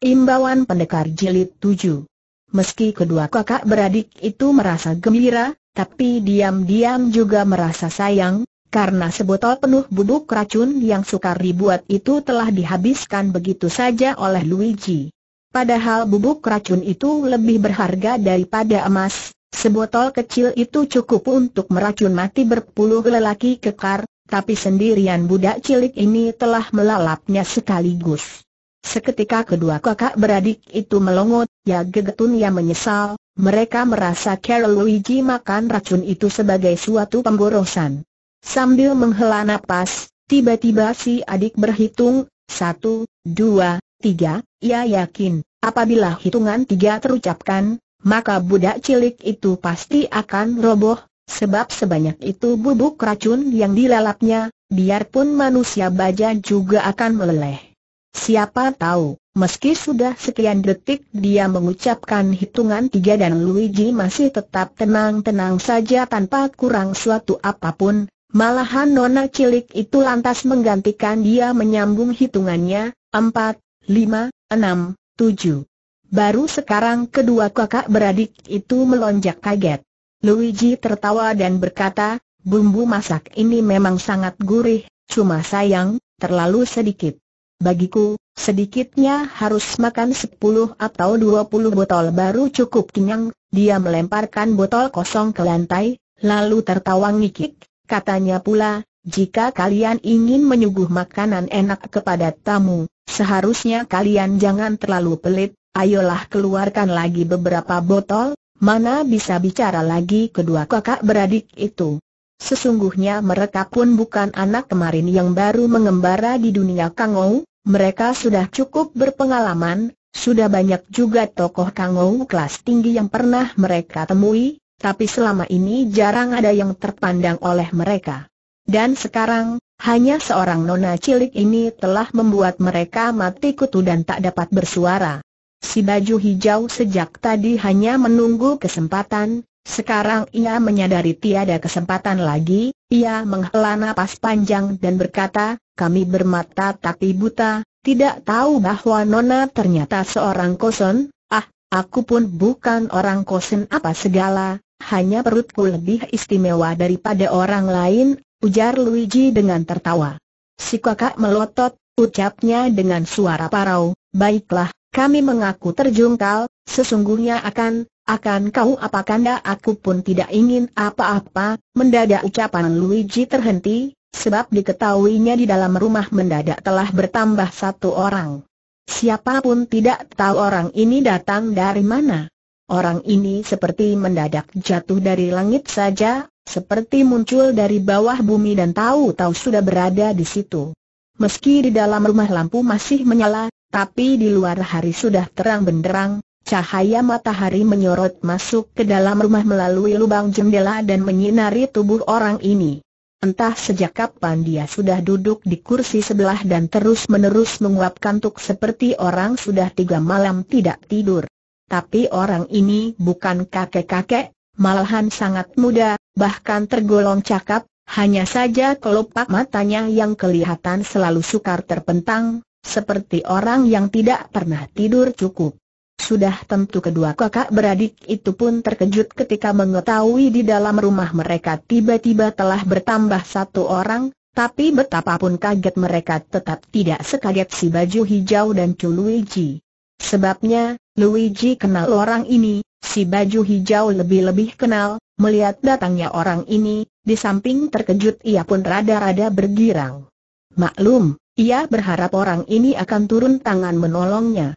Imbauan Pendekar Jilid 7 Meski kedua kakak beradik itu merasa gembira, tapi diam-diam juga merasa sayang, karena sebotol penuh bubuk racun yang sukar dibuat itu telah dihabiskan begitu saja oleh Luigi. Padahal bubuk racun itu lebih berharga daripada emas, sebotol kecil itu cukup untuk meracun mati berpuluh lelaki kekar, tapi sendirian budak cilik ini telah melalapnya sekaligus. Seketika kedua kakak beradik itu melongot, ya gegetun ya menyesal, mereka merasa Carol Luigi makan racun itu sebagai suatu pemborosan. Sambil menghela nafas, tiba-tiba si adik berhitung, satu, dua, tiga, ia yakin, apabila hitungan tiga terucapkan, maka budak cilik itu pasti akan roboh, sebab sebanyak itu bubuk racun yang dilalapnya, biarpun manusia baja juga akan meleleh. Siapa tahu, meski sudah sekian detik dia mengucapkan hitungan tiga dan Luigi masih tetap tenang-tenang saja tanpa kurang suatu apapun, malahan nona cilik itu lantas menggantikan dia menyambung hitungannya, empat, lima, enam, tujuh. Baru sekarang kedua kakak beradik itu melonjak kaget. Luigi tertawa dan berkata, bumbu masak ini memang sangat gurih, cuma sayang, terlalu sedikit. Bagiku, sedikitnya harus makan 10 atau 20 botol baru cukup kenyang, dia melemparkan botol kosong ke lantai, lalu tertawa ngikik, katanya pula, jika kalian ingin menyuguh makanan enak kepada tamu, seharusnya kalian jangan terlalu pelit, ayolah keluarkan lagi beberapa botol, mana bisa bicara lagi kedua kakak beradik itu. Sesungguhnya mereka pun bukan anak kemarin yang baru mengembara di dunia Kangou, mereka sudah cukup berpengalaman, sudah banyak juga tokoh kangong kelas tinggi yang pernah mereka temui, tapi selama ini jarang ada yang terpandang oleh mereka. Dan sekarang, hanya seorang nona cilik ini telah membuat mereka mati kutu dan tak dapat bersuara. Si baju hijau sejak tadi hanya menunggu kesempatan, sekarang ia menyadari tiada kesempatan lagi, ia menghela nafas panjang dan berkata, kami bermata tapi buta, tidak tahu bahwa Nona ternyata seorang kosen, ah, aku pun bukan orang kosen apa segala, hanya perutku lebih istimewa daripada orang lain, ujar Luigi dengan tertawa. Si kakak melotot, ucapnya dengan suara parau, baiklah, kami mengaku terjungkal, sesungguhnya akan, akan kau apakanda aku pun tidak ingin apa-apa, mendadak ucapan Luigi terhenti, sebab diketahuinya di dalam rumah mendadak telah bertambah satu orang. Siapapun tidak tahu orang ini datang dari mana. Orang ini seperti mendadak jatuh dari langit saja, seperti muncul dari bawah bumi dan tahu-tahu sudah berada di situ. Meski di dalam rumah lampu masih menyala, tapi di luar hari sudah terang benderang, Cahaya matahari menyorot masuk ke dalam rumah melalui lubang jendela dan menyinari tubuh orang ini. Entah sejak kapan dia sudah duduk di kursi sebelah dan terus-menerus menguap kantuk seperti orang sudah tiga malam tidak tidur. Tapi orang ini bukan kakek-kakek, malahan sangat muda, bahkan tergolong cakap, hanya saja kelopak matanya yang kelihatan selalu sukar terpentang, seperti orang yang tidak pernah tidur cukup. Sudah tentu kedua kakak beradik itu pun terkejut ketika mengetahui di dalam rumah mereka tiba-tiba telah bertambah satu orang, tapi betapapun kaget mereka tetap tidak sekaget si baju hijau dan Chu Luigi. Sebabnya, Luigi kenal orang ini, si baju hijau lebih-lebih kenal, melihat datangnya orang ini, di samping terkejut ia pun rada-rada bergirang. Maklum, ia berharap orang ini akan turun tangan menolongnya.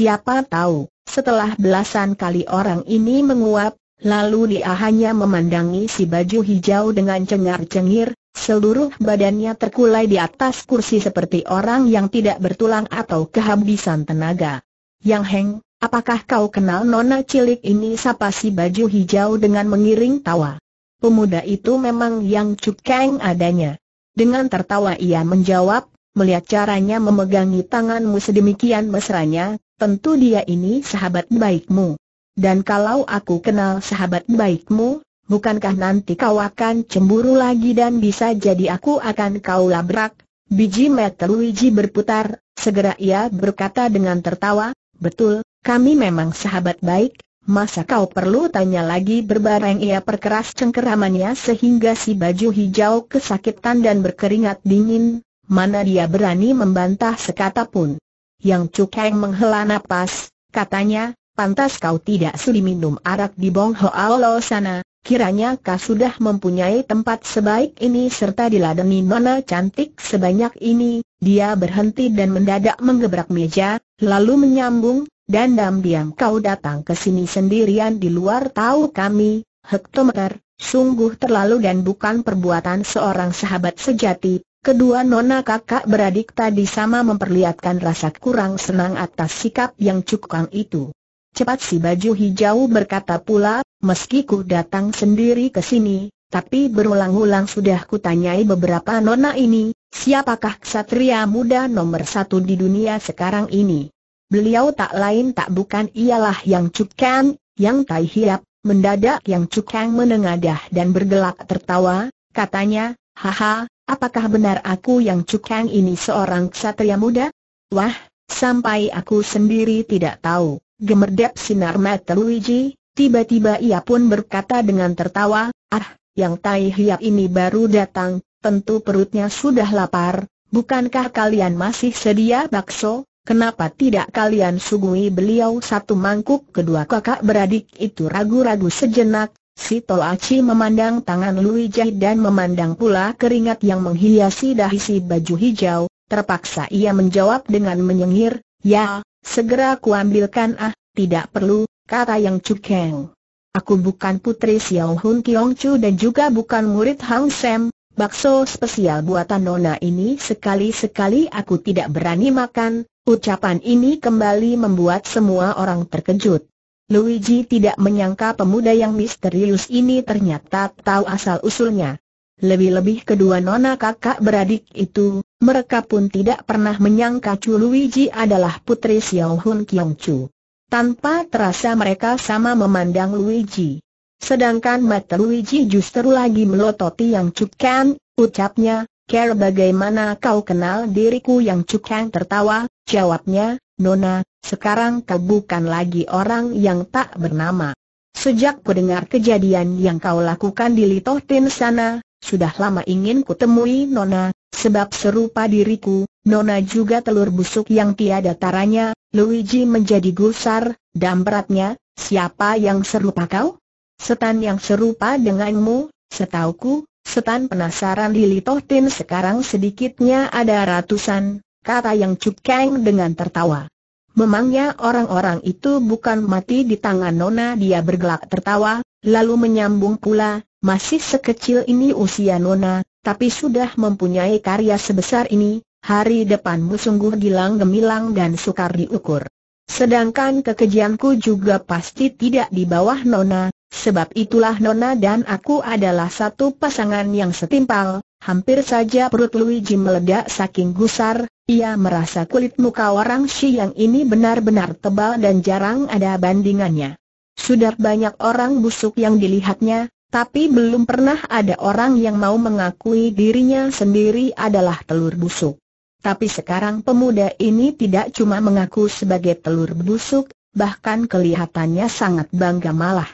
Siapa tahu, setelah belasan kali orang ini menguap, lalu dia hanya memandangi si baju hijau dengan cengar-cengir, seluruh badannya terkulai di atas kursi seperti orang yang tidak bertulang atau kehabisan tenaga. Yang Heng, apakah kau kenal nona cilik ini sapa si baju hijau dengan mengiring tawa? Pemuda itu memang yang cukeng adanya. Dengan tertawa ia menjawab, melihat caranya memegangi tanganmu sedemikian mesranya, Tentu dia ini sahabat baikmu. Dan kalau aku kenal sahabat baikmu, bukankah nanti kau akan cemburu lagi dan bisa jadi aku akan kau labrak? Biji meter Luigi berputar, segera ia berkata dengan tertawa, betul, kami memang sahabat baik, Masa kau perlu tanya lagi berbareng ia perkeras cengkeramannya sehingga si baju hijau kesakitan dan berkeringat dingin, mana dia berani membantah sekata pun. Yang Cukeng menghela napas, katanya, pantas kau tidak sudi minum arak di Bong Hoa Lo sana, kiranya kau sudah mempunyai tempat sebaik ini serta diladeni nona cantik sebanyak ini. Dia berhenti dan mendadak menggebrak meja, lalu menyambung, dan diam kau datang ke sini sendirian di luar tahu kami, hektometer, sungguh terlalu dan bukan perbuatan seorang sahabat sejati, Kedua nona kakak beradik tadi sama memperlihatkan rasa kurang senang atas sikap yang cukang itu. Cepat si baju hijau berkata pula, meski ku datang sendiri ke sini, tapi berulang-ulang sudah ku tanyai beberapa nona ini, siapakah ksatria muda nomor satu di dunia sekarang ini? Beliau tak lain tak bukan ialah yang cukang, yang tai hiap, mendadak yang cukang menengadah dan bergelak tertawa, katanya, haha, apakah benar aku yang cukang ini seorang ksatria muda? Wah, sampai aku sendiri tidak tahu, gemerdep sinar mata Luigi, tiba-tiba ia pun berkata dengan tertawa, ah, yang tai hiap ini baru datang, tentu perutnya sudah lapar, bukankah kalian masih sedia bakso? Kenapa tidak kalian sugui beliau satu mangkuk kedua kakak beradik itu ragu-ragu sejenak, Si Toachi memandang tangan Lui dan memandang pula keringat yang menghiasi dahi si baju hijau, terpaksa ia menjawab dengan menyengir, Ya, segera kuambilkan ah, tidak perlu, kata yang cukeng. Aku bukan putri Xiao Hun Kiong Chu dan juga bukan murid Hang Sam, bakso spesial buatan Nona ini sekali-sekali aku tidak berani makan, ucapan ini kembali membuat semua orang terkejut. Luigi tidak menyangka pemuda yang misterius ini ternyata tahu asal-usulnya. Lebih-lebih kedua nona kakak beradik itu, mereka pun tidak pernah menyangka Chu Luigi adalah putri Xiao Hun Kiong Chu. Tanpa terasa mereka sama memandang Luigi. Sedangkan mata Luigi justru lagi melototi yang cukkan, ucapnya, Care bagaimana kau kenal diriku yang cukang tertawa, jawabnya, Nona, sekarang kau bukan lagi orang yang tak bernama. Sejak mendengar kejadian yang kau lakukan di Litohtin sana, sudah lama ingin kutemui Nona, sebab serupa diriku, Nona juga telur busuk yang tiada taranya, Luigi menjadi gusar, dan beratnya, siapa yang serupa kau? Setan yang serupa denganmu, setauku, Setan penasaran Lili Tin sekarang sedikitnya ada ratusan, kata yang Cuk dengan tertawa. Memangnya orang-orang itu bukan mati di tangan Nona dia bergelak tertawa, lalu menyambung pula, masih sekecil ini usia Nona, tapi sudah mempunyai karya sebesar ini, hari depanmu sungguh gilang gemilang dan sukar diukur. Sedangkan kekejianku juga pasti tidak di bawah Nona, Sebab itulah Nona dan aku adalah satu pasangan yang setimpal, hampir saja perut Luigi meledak saking gusar, ia merasa kulit muka orang Shi yang ini benar-benar tebal dan jarang ada bandingannya. Sudah banyak orang busuk yang dilihatnya, tapi belum pernah ada orang yang mau mengakui dirinya sendiri adalah telur busuk. Tapi sekarang pemuda ini tidak cuma mengaku sebagai telur busuk, bahkan kelihatannya sangat bangga malah.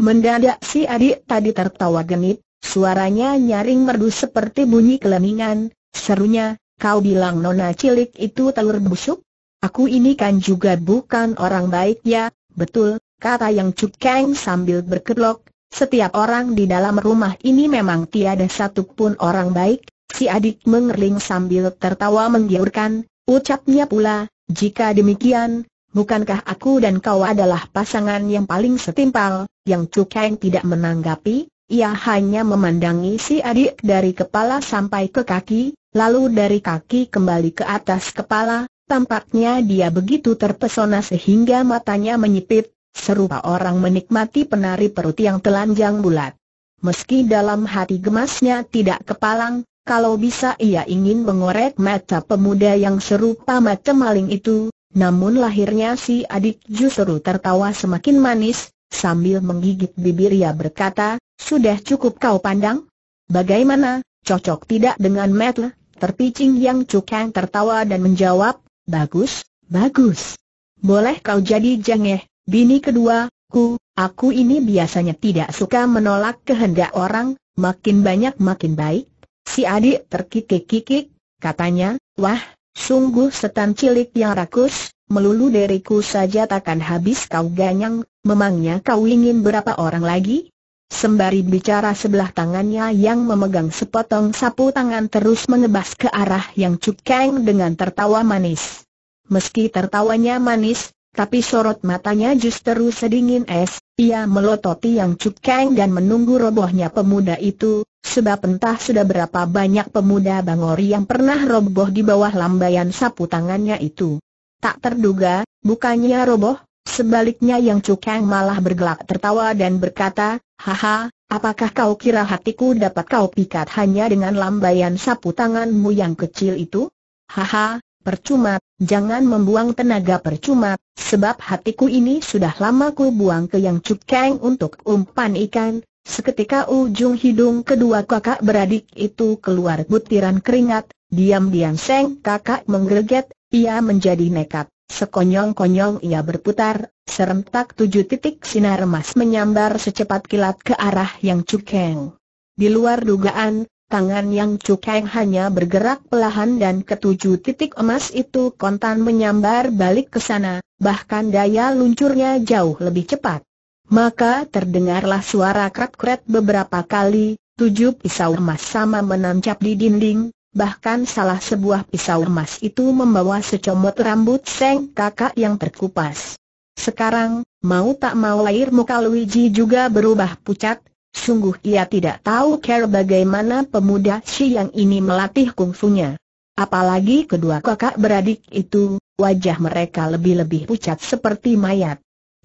Mendadak si adik tadi tertawa genit, suaranya nyaring merdu seperti bunyi keleningan, serunya, kau bilang nona cilik itu telur busuk? Aku ini kan juga bukan orang baik ya, betul, kata yang cukeng sambil berkedok, setiap orang di dalam rumah ini memang tiada satupun orang baik, si adik mengerling sambil tertawa menggiurkan, ucapnya pula, jika demikian, bukankah aku dan kau adalah pasangan yang paling setimpal? Yang Cukeng tidak menanggapi, ia hanya memandangi si adik dari kepala sampai ke kaki, lalu dari kaki kembali ke atas kepala, tampaknya dia begitu terpesona sehingga matanya menyipit, serupa orang menikmati penari perut yang telanjang bulat. Meski dalam hati gemasnya tidak kepalang, kalau bisa ia ingin mengorek mata pemuda yang serupa macam maling itu, namun lahirnya si adik justru tertawa semakin manis, sambil menggigit bibir ia berkata, sudah cukup kau pandang? Bagaimana, cocok tidak dengan metle? Terpicing yang cukang tertawa dan menjawab, bagus, bagus. Boleh kau jadi jengeh, bini kedua, ku, aku ini biasanya tidak suka menolak kehendak orang, makin banyak makin baik. Si adik terkikik-kikik, katanya, wah, Sungguh setan cilik yang rakus, melulu deriku saja takkan habis kau ganyang, memangnya kau ingin berapa orang lagi? Sembari bicara sebelah tangannya yang memegang sepotong sapu tangan terus mengebas ke arah yang cukeng dengan tertawa manis. Meski tertawanya manis, tapi sorot matanya justru sedingin es, ia melototi yang cukeng dan menunggu robohnya pemuda itu, Sebab entah sudah berapa banyak pemuda Bangori yang pernah roboh di bawah lambaian sapu tangannya itu. Tak terduga, bukannya roboh, sebaliknya yang cukeng malah bergelak tertawa dan berkata, Haha, apakah kau kira hatiku dapat kau pikat hanya dengan lambaian sapu tanganmu yang kecil itu? Haha, percuma, jangan membuang tenaga percuma, sebab hatiku ini sudah lama ku buang ke yang cukeng untuk umpan ikan, Seketika ujung hidung kedua kakak beradik itu keluar butiran keringat, diam-diam Seng kakak menggeget, ia menjadi nekat. Sekonyong-konyong ia berputar, serentak tujuh titik sinar emas menyambar secepat kilat ke arah yang cukeng. Di luar dugaan, tangan yang cukeng hanya bergerak pelahan dan ketujuh titik emas itu kontan menyambar balik ke sana, bahkan daya luncurnya jauh lebih cepat. Maka terdengarlah suara kret-kret beberapa kali, tujuh pisau emas sama menancap di dinding, bahkan salah sebuah pisau emas itu membawa secomot rambut Seng kakak yang terkupas. Sekarang, mau tak mau air muka Luigi juga berubah pucat, sungguh ia tidak tahu care bagaimana pemuda Yang ini melatih kungfunya. Apalagi kedua kakak beradik itu, wajah mereka lebih-lebih pucat seperti mayat.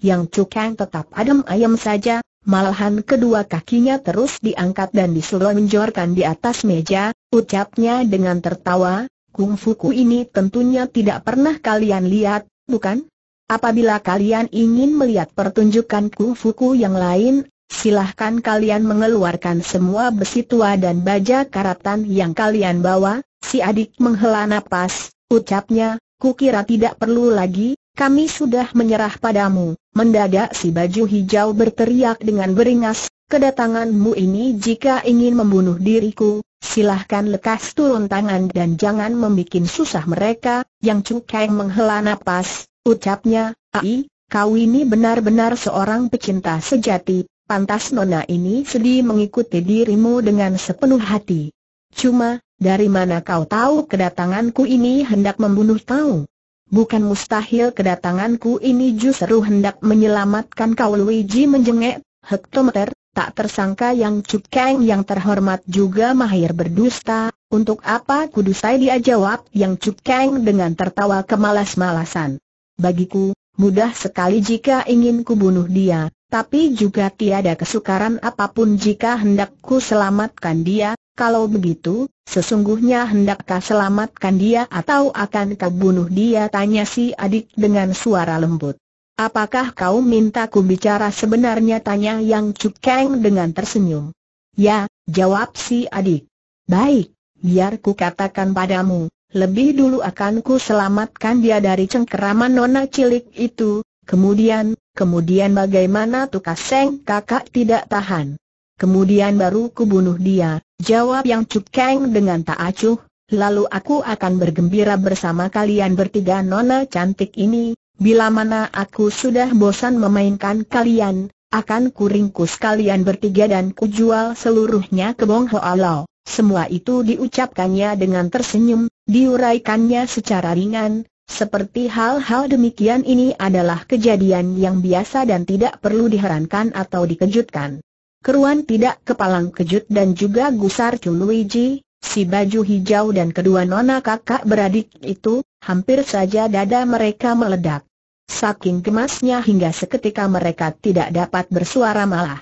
Yang Cukang tetap adem ayam saja, malahan kedua kakinya terus diangkat dan disuruh di atas meja, ucapnya dengan tertawa, kungfuku ini tentunya tidak pernah kalian lihat, bukan? Apabila kalian ingin melihat pertunjukan kungfuku yang lain, silahkan kalian mengeluarkan semua besi tua dan baja karatan yang kalian bawa, si adik menghela napas, ucapnya, kukira tidak perlu lagi, kami sudah menyerah padamu. Mendadak si baju hijau berteriak dengan beringas, kedatanganmu ini jika ingin membunuh diriku, silahkan lekas turun tangan dan jangan membuat susah mereka. Yang cukai menghela napas, ucapnya, Ai, kau ini benar-benar seorang pecinta sejati, pantas nona ini sedih mengikuti dirimu dengan sepenuh hati. Cuma, dari mana kau tahu kedatanganku ini hendak membunuh kau? Bukan mustahil kedatanganku ini justru hendak menyelamatkan kau Luigi menjengek, hektometer, tak tersangka yang cukeng yang terhormat juga mahir berdusta, untuk apa kudusai dia jawab yang cukeng dengan tertawa kemalas-malasan. Bagiku, mudah sekali jika ingin kubunuh dia, tapi juga tiada kesukaran apapun jika hendakku selamatkan dia, kalau begitu, sesungguhnya hendakkah selamatkan dia atau akan kau bunuh dia? Tanya si adik dengan suara lembut. Apakah kau minta ku bicara sebenarnya? Tanya Yang Cukeng dengan tersenyum. Ya, jawab si adik. Baik, biar ku katakan padamu, lebih dulu akan ku selamatkan dia dari cengkeraman nona cilik itu, kemudian, kemudian bagaimana tukas seng kakak tidak tahan. Kemudian baru kubunuh dia, jawab yang cukeng dengan tak acuh, lalu aku akan bergembira bersama kalian bertiga nona cantik ini, bila mana aku sudah bosan memainkan kalian, akan kuringkus kalian bertiga dan kujual seluruhnya ke Bong Ho Alau. Semua itu diucapkannya dengan tersenyum, diuraikannya secara ringan, seperti hal-hal demikian ini adalah kejadian yang biasa dan tidak perlu diherankan atau dikejutkan. Keruan tidak kepalang kejut dan juga gusar Chun Luigi, si baju hijau dan kedua nona kakak beradik itu, hampir saja dada mereka meledak. Saking gemasnya hingga seketika mereka tidak dapat bersuara malah.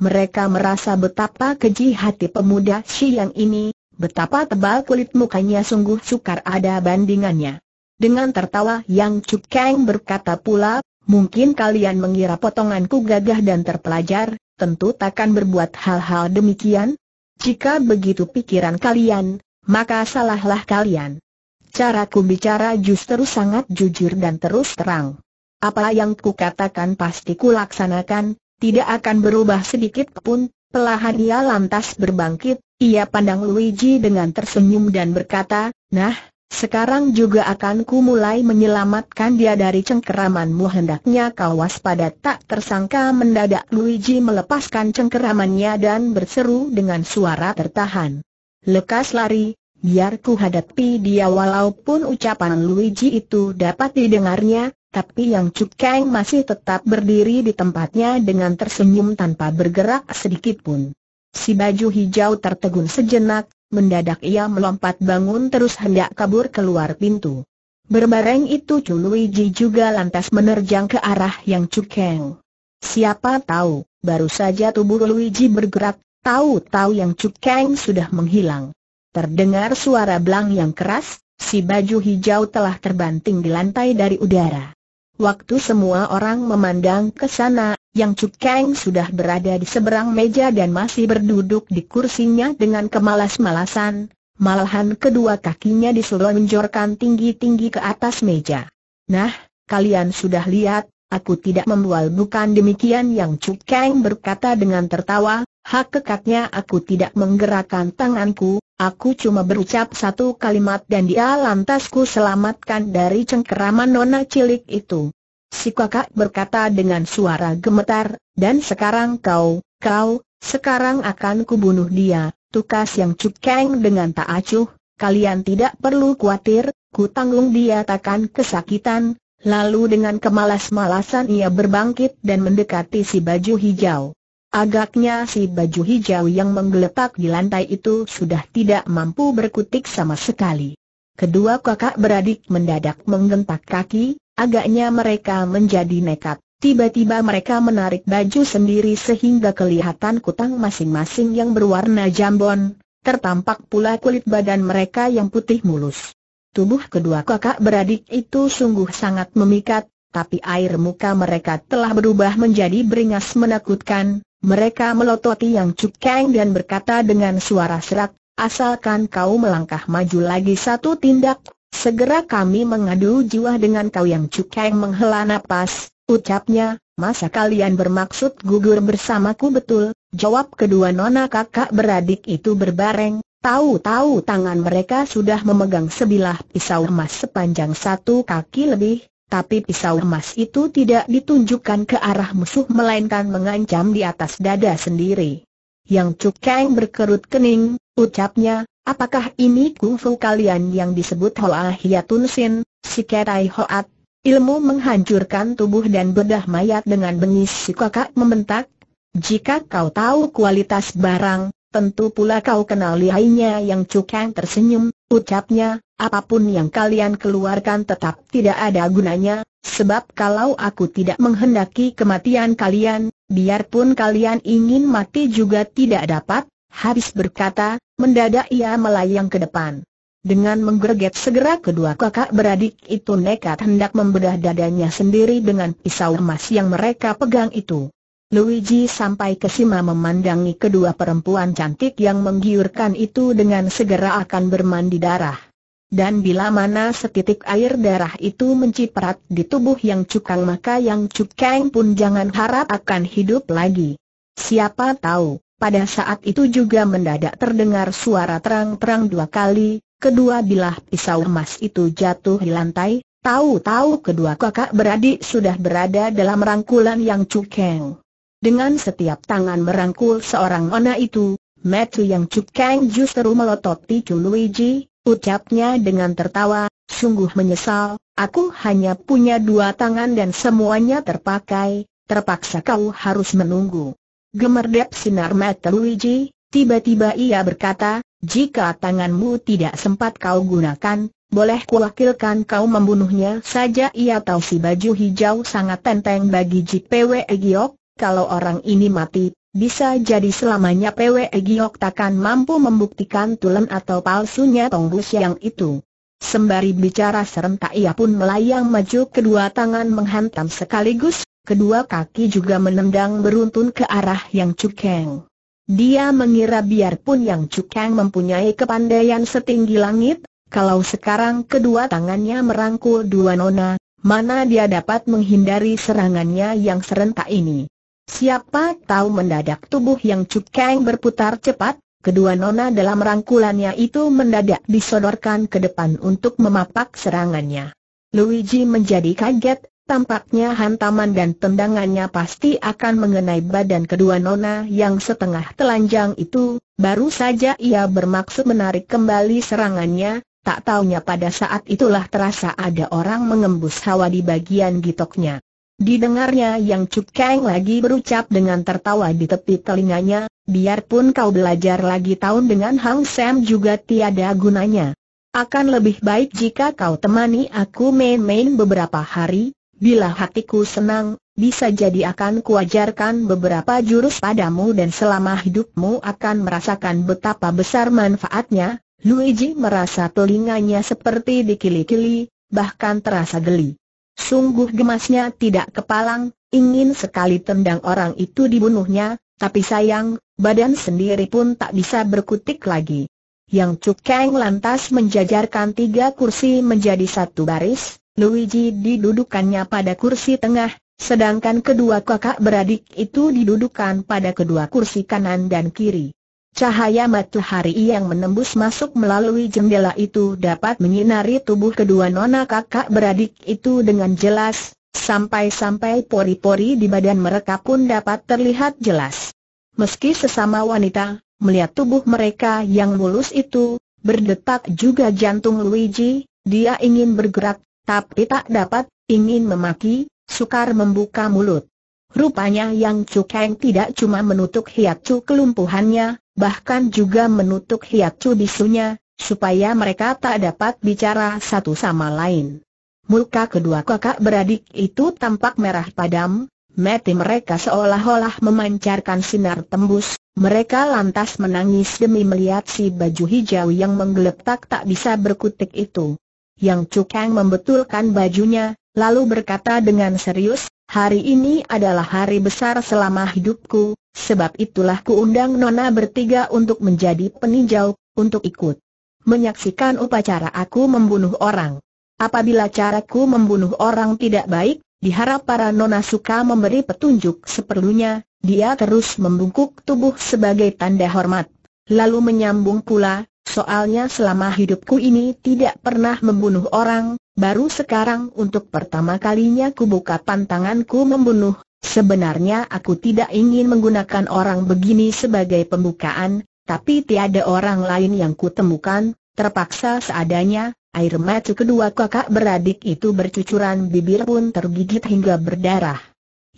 Mereka merasa betapa keji hati pemuda siang ini, betapa tebal kulit mukanya sungguh sukar ada bandingannya. Dengan tertawa yang cukeng berkata pula, mungkin kalian mengira potonganku gagah dan terpelajar, tentu takkan berbuat hal-hal demikian? Jika begitu pikiran kalian, maka salahlah kalian. Caraku bicara justru sangat jujur dan terus terang. Apa yang kukatakan pasti kulaksanakan, tidak akan berubah sedikit pun. Pelahan ia lantas berbangkit, ia pandang Luigi dengan tersenyum dan berkata, Nah, sekarang juga akan ku mulai menyelamatkan dia dari cengkeramanmu hendaknya kau waspada tak tersangka mendadak Luigi melepaskan cengkeramannya dan berseru dengan suara tertahan. Lekas lari, biar ku hadapi dia walaupun ucapan Luigi itu dapat didengarnya, tapi yang Cukeng masih tetap berdiri di tempatnya dengan tersenyum tanpa bergerak sedikitpun. Si baju hijau tertegun sejenak, mendadak ia melompat bangun terus hendak kabur keluar pintu. Berbareng itu Chu Luigi juga lantas menerjang ke arah yang cukeng. Siapa tahu, baru saja tubuh Luigi bergerak, tahu-tahu yang cukeng sudah menghilang. Terdengar suara belang yang keras, si baju hijau telah terbanting di lantai dari udara. Waktu semua orang memandang ke sana, Yang Cuk sudah berada di seberang meja dan masih berduduk di kursinya dengan kemalas-malasan, malahan kedua kakinya diselonjorkan tinggi-tinggi ke atas meja. Nah, kalian sudah lihat, Aku tidak membual bukan demikian yang Chu berkata dengan tertawa, hak kekatnya aku tidak menggerakkan tanganku, aku cuma berucap satu kalimat dan dia lantas ku selamatkan dari cengkeraman nona cilik itu. Si kakak berkata dengan suara gemetar, dan sekarang kau, kau, sekarang akan kubunuh dia, tukas yang Chu dengan tak acuh, kalian tidak perlu khawatir, ku tanggung dia takkan kesakitan, Lalu dengan kemalas-malasan ia berbangkit dan mendekati si baju hijau. Agaknya si baju hijau yang menggeletak di lantai itu sudah tidak mampu berkutik sama sekali. Kedua kakak beradik mendadak menggentak kaki, agaknya mereka menjadi nekat. Tiba-tiba mereka menarik baju sendiri sehingga kelihatan kutang masing-masing yang berwarna jambon, tertampak pula kulit badan mereka yang putih mulus. Tubuh kedua kakak beradik itu sungguh sangat memikat, tapi air muka mereka telah berubah menjadi beringas menakutkan. Mereka melototi yang cukeng dan berkata dengan suara serak, asalkan kau melangkah maju lagi satu tindak, segera kami mengadu jiwa dengan kau yang cukeng menghela nafas." ucapnya, masa kalian bermaksud gugur bersamaku betul, jawab kedua nona kakak beradik itu berbareng, Tahu-tahu tangan mereka sudah memegang sebilah pisau emas sepanjang satu kaki lebih, tapi pisau emas itu tidak ditunjukkan ke arah musuh melainkan mengancam di atas dada sendiri. Yang Cukeng berkerut kening, ucapnya, apakah ini kungfu kalian yang disebut Hoa Hiatun Sin, Sikerai Hoat? Ilmu menghancurkan tubuh dan bedah mayat dengan bengis si kakak membentak. Jika kau tahu kualitas barang, tentu pula kau kenal lihainya yang cukang tersenyum, ucapnya, apapun yang kalian keluarkan tetap tidak ada gunanya, sebab kalau aku tidak menghendaki kematian kalian, biarpun kalian ingin mati juga tidak dapat, habis berkata, mendadak ia melayang ke depan. Dengan menggerget segera kedua kakak beradik itu nekat hendak membedah dadanya sendiri dengan pisau emas yang mereka pegang itu. Luigi sampai ke Sima memandangi kedua perempuan cantik yang menggiurkan itu dengan segera akan bermandi darah. Dan bila mana setitik air darah itu menciprat di tubuh yang cukang maka yang cukang pun jangan harap akan hidup lagi. Siapa tahu, pada saat itu juga mendadak terdengar suara terang-terang dua kali, kedua bilah pisau emas itu jatuh di lantai, tahu-tahu kedua kakak beradik sudah berada dalam rangkulan yang cukang. Dengan setiap tangan merangkul seorang ona itu, Matthew yang cukeng justru melototi Chu Luigi, ucapnya dengan tertawa, sungguh menyesal, aku hanya punya dua tangan dan semuanya terpakai, terpaksa kau harus menunggu. Gemerdep sinar mata Luigi, tiba-tiba ia berkata, jika tanganmu tidak sempat kau gunakan, boleh kuwakilkan kau membunuhnya saja ia tahu si baju hijau sangat tenteng bagi JPW Egyok kalau orang ini mati, bisa jadi selamanya PWE Giok takkan mampu membuktikan tulen atau palsunya Tonggus Siang itu. Sembari bicara serentak ia pun melayang maju kedua tangan menghantam sekaligus, kedua kaki juga menendang beruntun ke arah yang cukeng. Dia mengira biarpun yang cukeng mempunyai kepandaian setinggi langit, kalau sekarang kedua tangannya merangkul dua nona, mana dia dapat menghindari serangannya yang serentak ini. Siapa tahu mendadak tubuh yang cukeng berputar cepat, kedua nona dalam rangkulannya itu mendadak disodorkan ke depan untuk memapak serangannya. Luigi menjadi kaget, tampaknya hantaman dan tendangannya pasti akan mengenai badan kedua nona yang setengah telanjang itu, baru saja ia bermaksud menarik kembali serangannya, tak taunya pada saat itulah terasa ada orang mengembus hawa di bagian gitoknya. Didengarnya Yang Kang lagi berucap dengan tertawa di tepi telinganya, biarpun kau belajar lagi tahun dengan Hang Sam juga tiada gunanya. Akan lebih baik jika kau temani aku main-main beberapa hari, bila hatiku senang, bisa jadi akan kuajarkan beberapa jurus padamu dan selama hidupmu akan merasakan betapa besar manfaatnya. Luigi merasa telinganya seperti dikili-kili, bahkan terasa geli. Sungguh gemasnya tidak kepalang, ingin sekali tendang orang itu dibunuhnya, tapi sayang, badan sendiri pun tak bisa berkutik lagi. Yang Cukeng lantas menjajarkan tiga kursi menjadi satu baris, Luigi didudukannya pada kursi tengah, sedangkan kedua kakak beradik itu didudukan pada kedua kursi kanan dan kiri. Cahaya matahari yang menembus masuk melalui jendela itu dapat menyinari tubuh kedua nona kakak beradik itu dengan jelas, sampai-sampai pori-pori di badan mereka pun dapat terlihat jelas. Meski sesama wanita, melihat tubuh mereka yang mulus itu, berdetak juga jantung Luigi, dia ingin bergerak, tapi tak dapat, ingin memaki, sukar membuka mulut. Rupanya Yang Cukeng tidak cuma menutup hiacu kelumpuhannya, bahkan juga menutup hiacu bisunya, supaya mereka tak dapat bicara satu sama lain. Muka kedua kakak beradik itu tampak merah padam, mati mereka seolah-olah memancarkan sinar tembus, mereka lantas menangis demi melihat si baju hijau yang menggeletak tak bisa berkutik itu. Yang Cukang membetulkan bajunya, lalu berkata dengan serius, Hari ini adalah hari besar selama hidupku, sebab itulah kuundang Nona bertiga untuk menjadi peninjau, untuk ikut menyaksikan upacara aku membunuh orang. Apabila caraku membunuh orang tidak baik, diharap para Nona suka memberi petunjuk seperlunya, dia terus membungkuk tubuh sebagai tanda hormat. Lalu menyambung pula, Soalnya selama hidupku ini tidak pernah membunuh orang, baru sekarang untuk pertama kalinya kubuka pantanganku membunuh. Sebenarnya aku tidak ingin menggunakan orang begini sebagai pembukaan, tapi tiada orang lain yang kutemukan, terpaksa seadanya, air mata kedua kakak beradik itu bercucuran bibir pun tergigit hingga berdarah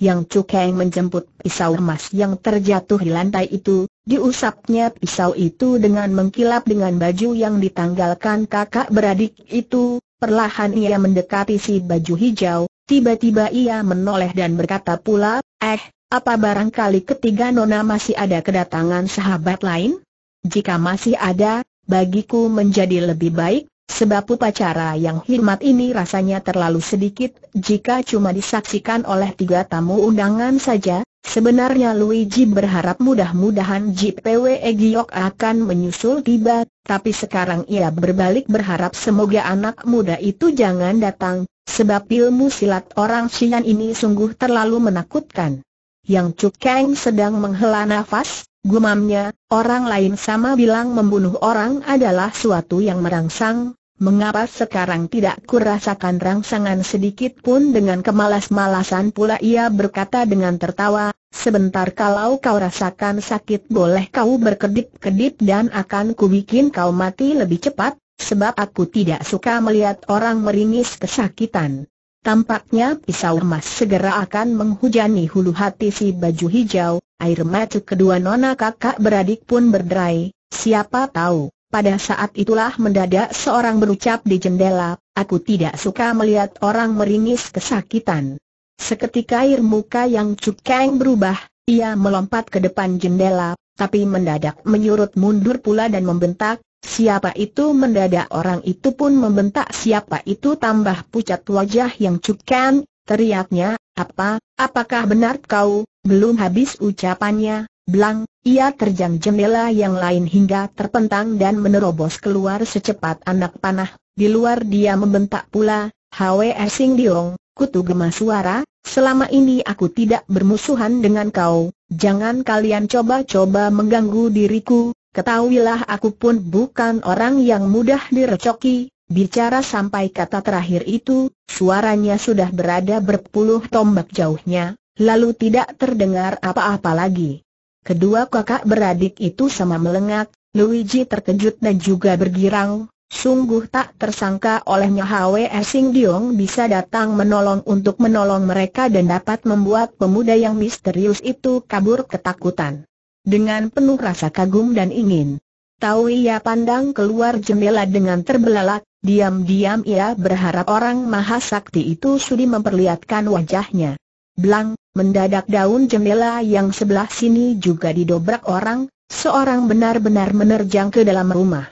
yang cukai menjemput pisau emas yang terjatuh di lantai itu, diusapnya pisau itu dengan mengkilap dengan baju yang ditanggalkan kakak beradik itu, perlahan ia mendekati si baju hijau, tiba-tiba ia menoleh dan berkata pula, eh, apa barangkali ketiga nona masih ada kedatangan sahabat lain? Jika masih ada, bagiku menjadi lebih baik, Sebab upacara yang hormat ini rasanya terlalu sedikit jika cuma disaksikan oleh tiga tamu undangan saja, Sebenarnya Luigi berharap mudah-mudahan JPW Egyok akan menyusul tiba, tapi sekarang ia berbalik berharap semoga anak muda itu jangan datang, sebab ilmu silat orang Xian ini sungguh terlalu menakutkan. Yang Cukeng sedang menghela nafas, gumamnya, orang lain sama bilang membunuh orang adalah suatu yang merangsang, Mengapa sekarang tidak kurasakan rangsangan sedikit pun dengan kemalas-malasan pula ia berkata dengan tertawa, sebentar kalau kau rasakan sakit boleh kau berkedip-kedip dan akan kubikin kau mati lebih cepat, sebab aku tidak suka melihat orang meringis kesakitan. Tampaknya pisau emas segera akan menghujani hulu hati si baju hijau, air mata kedua nona kakak beradik pun berderai, siapa tahu pada saat itulah mendadak seorang berucap di jendela, aku tidak suka melihat orang meringis kesakitan. Seketika air muka yang cukeng berubah, ia melompat ke depan jendela, tapi mendadak menyurut mundur pula dan membentak, siapa itu mendadak orang itu pun membentak siapa itu tambah pucat wajah yang cukeng, teriaknya, apa, apakah benar kau, belum habis ucapannya, Blang, ia terjang jendela yang lain hingga terpentang dan menerobos keluar secepat anak panah. Di luar dia membentak pula, Hwe Sing Diong, kutu gemas suara, selama ini aku tidak bermusuhan dengan kau, jangan kalian coba-coba mengganggu diriku, ketahuilah aku pun bukan orang yang mudah direcoki. Bicara sampai kata terakhir itu, suaranya sudah berada berpuluh tombak jauhnya, lalu tidak terdengar apa-apa lagi. Kedua kakak beradik itu sama melengak, Luigi terkejut dan juga bergirang, sungguh tak tersangka olehnya Hwe Sing Diong bisa datang menolong untuk menolong mereka dan dapat membuat pemuda yang misterius itu kabur ketakutan. Dengan penuh rasa kagum dan ingin tahu ia pandang keluar jendela dengan terbelalak, diam-diam ia berharap orang maha sakti itu sudi memperlihatkan wajahnya. Blang, mendadak daun jendela yang sebelah sini juga didobrak orang, seorang benar-benar menerjang ke dalam rumah.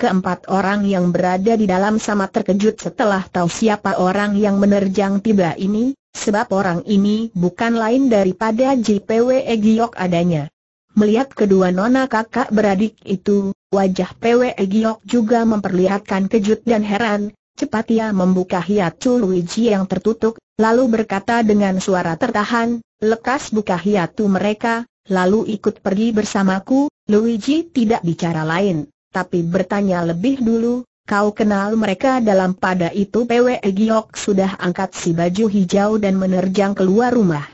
Keempat orang yang berada di dalam sama terkejut setelah tahu siapa orang yang menerjang tiba ini, sebab orang ini bukan lain daripada JPW Giok adanya. Melihat kedua nona kakak beradik itu, wajah PW Giok juga memperlihatkan kejut dan heran, cepat ia membuka hiat Luigi yang tertutup, Lalu berkata dengan suara tertahan, lekas buka hiatu mereka, lalu ikut pergi bersamaku, Luigi tidak bicara lain, tapi bertanya lebih dulu, kau kenal mereka dalam pada itu PWE Giok sudah angkat si baju hijau dan menerjang keluar rumah.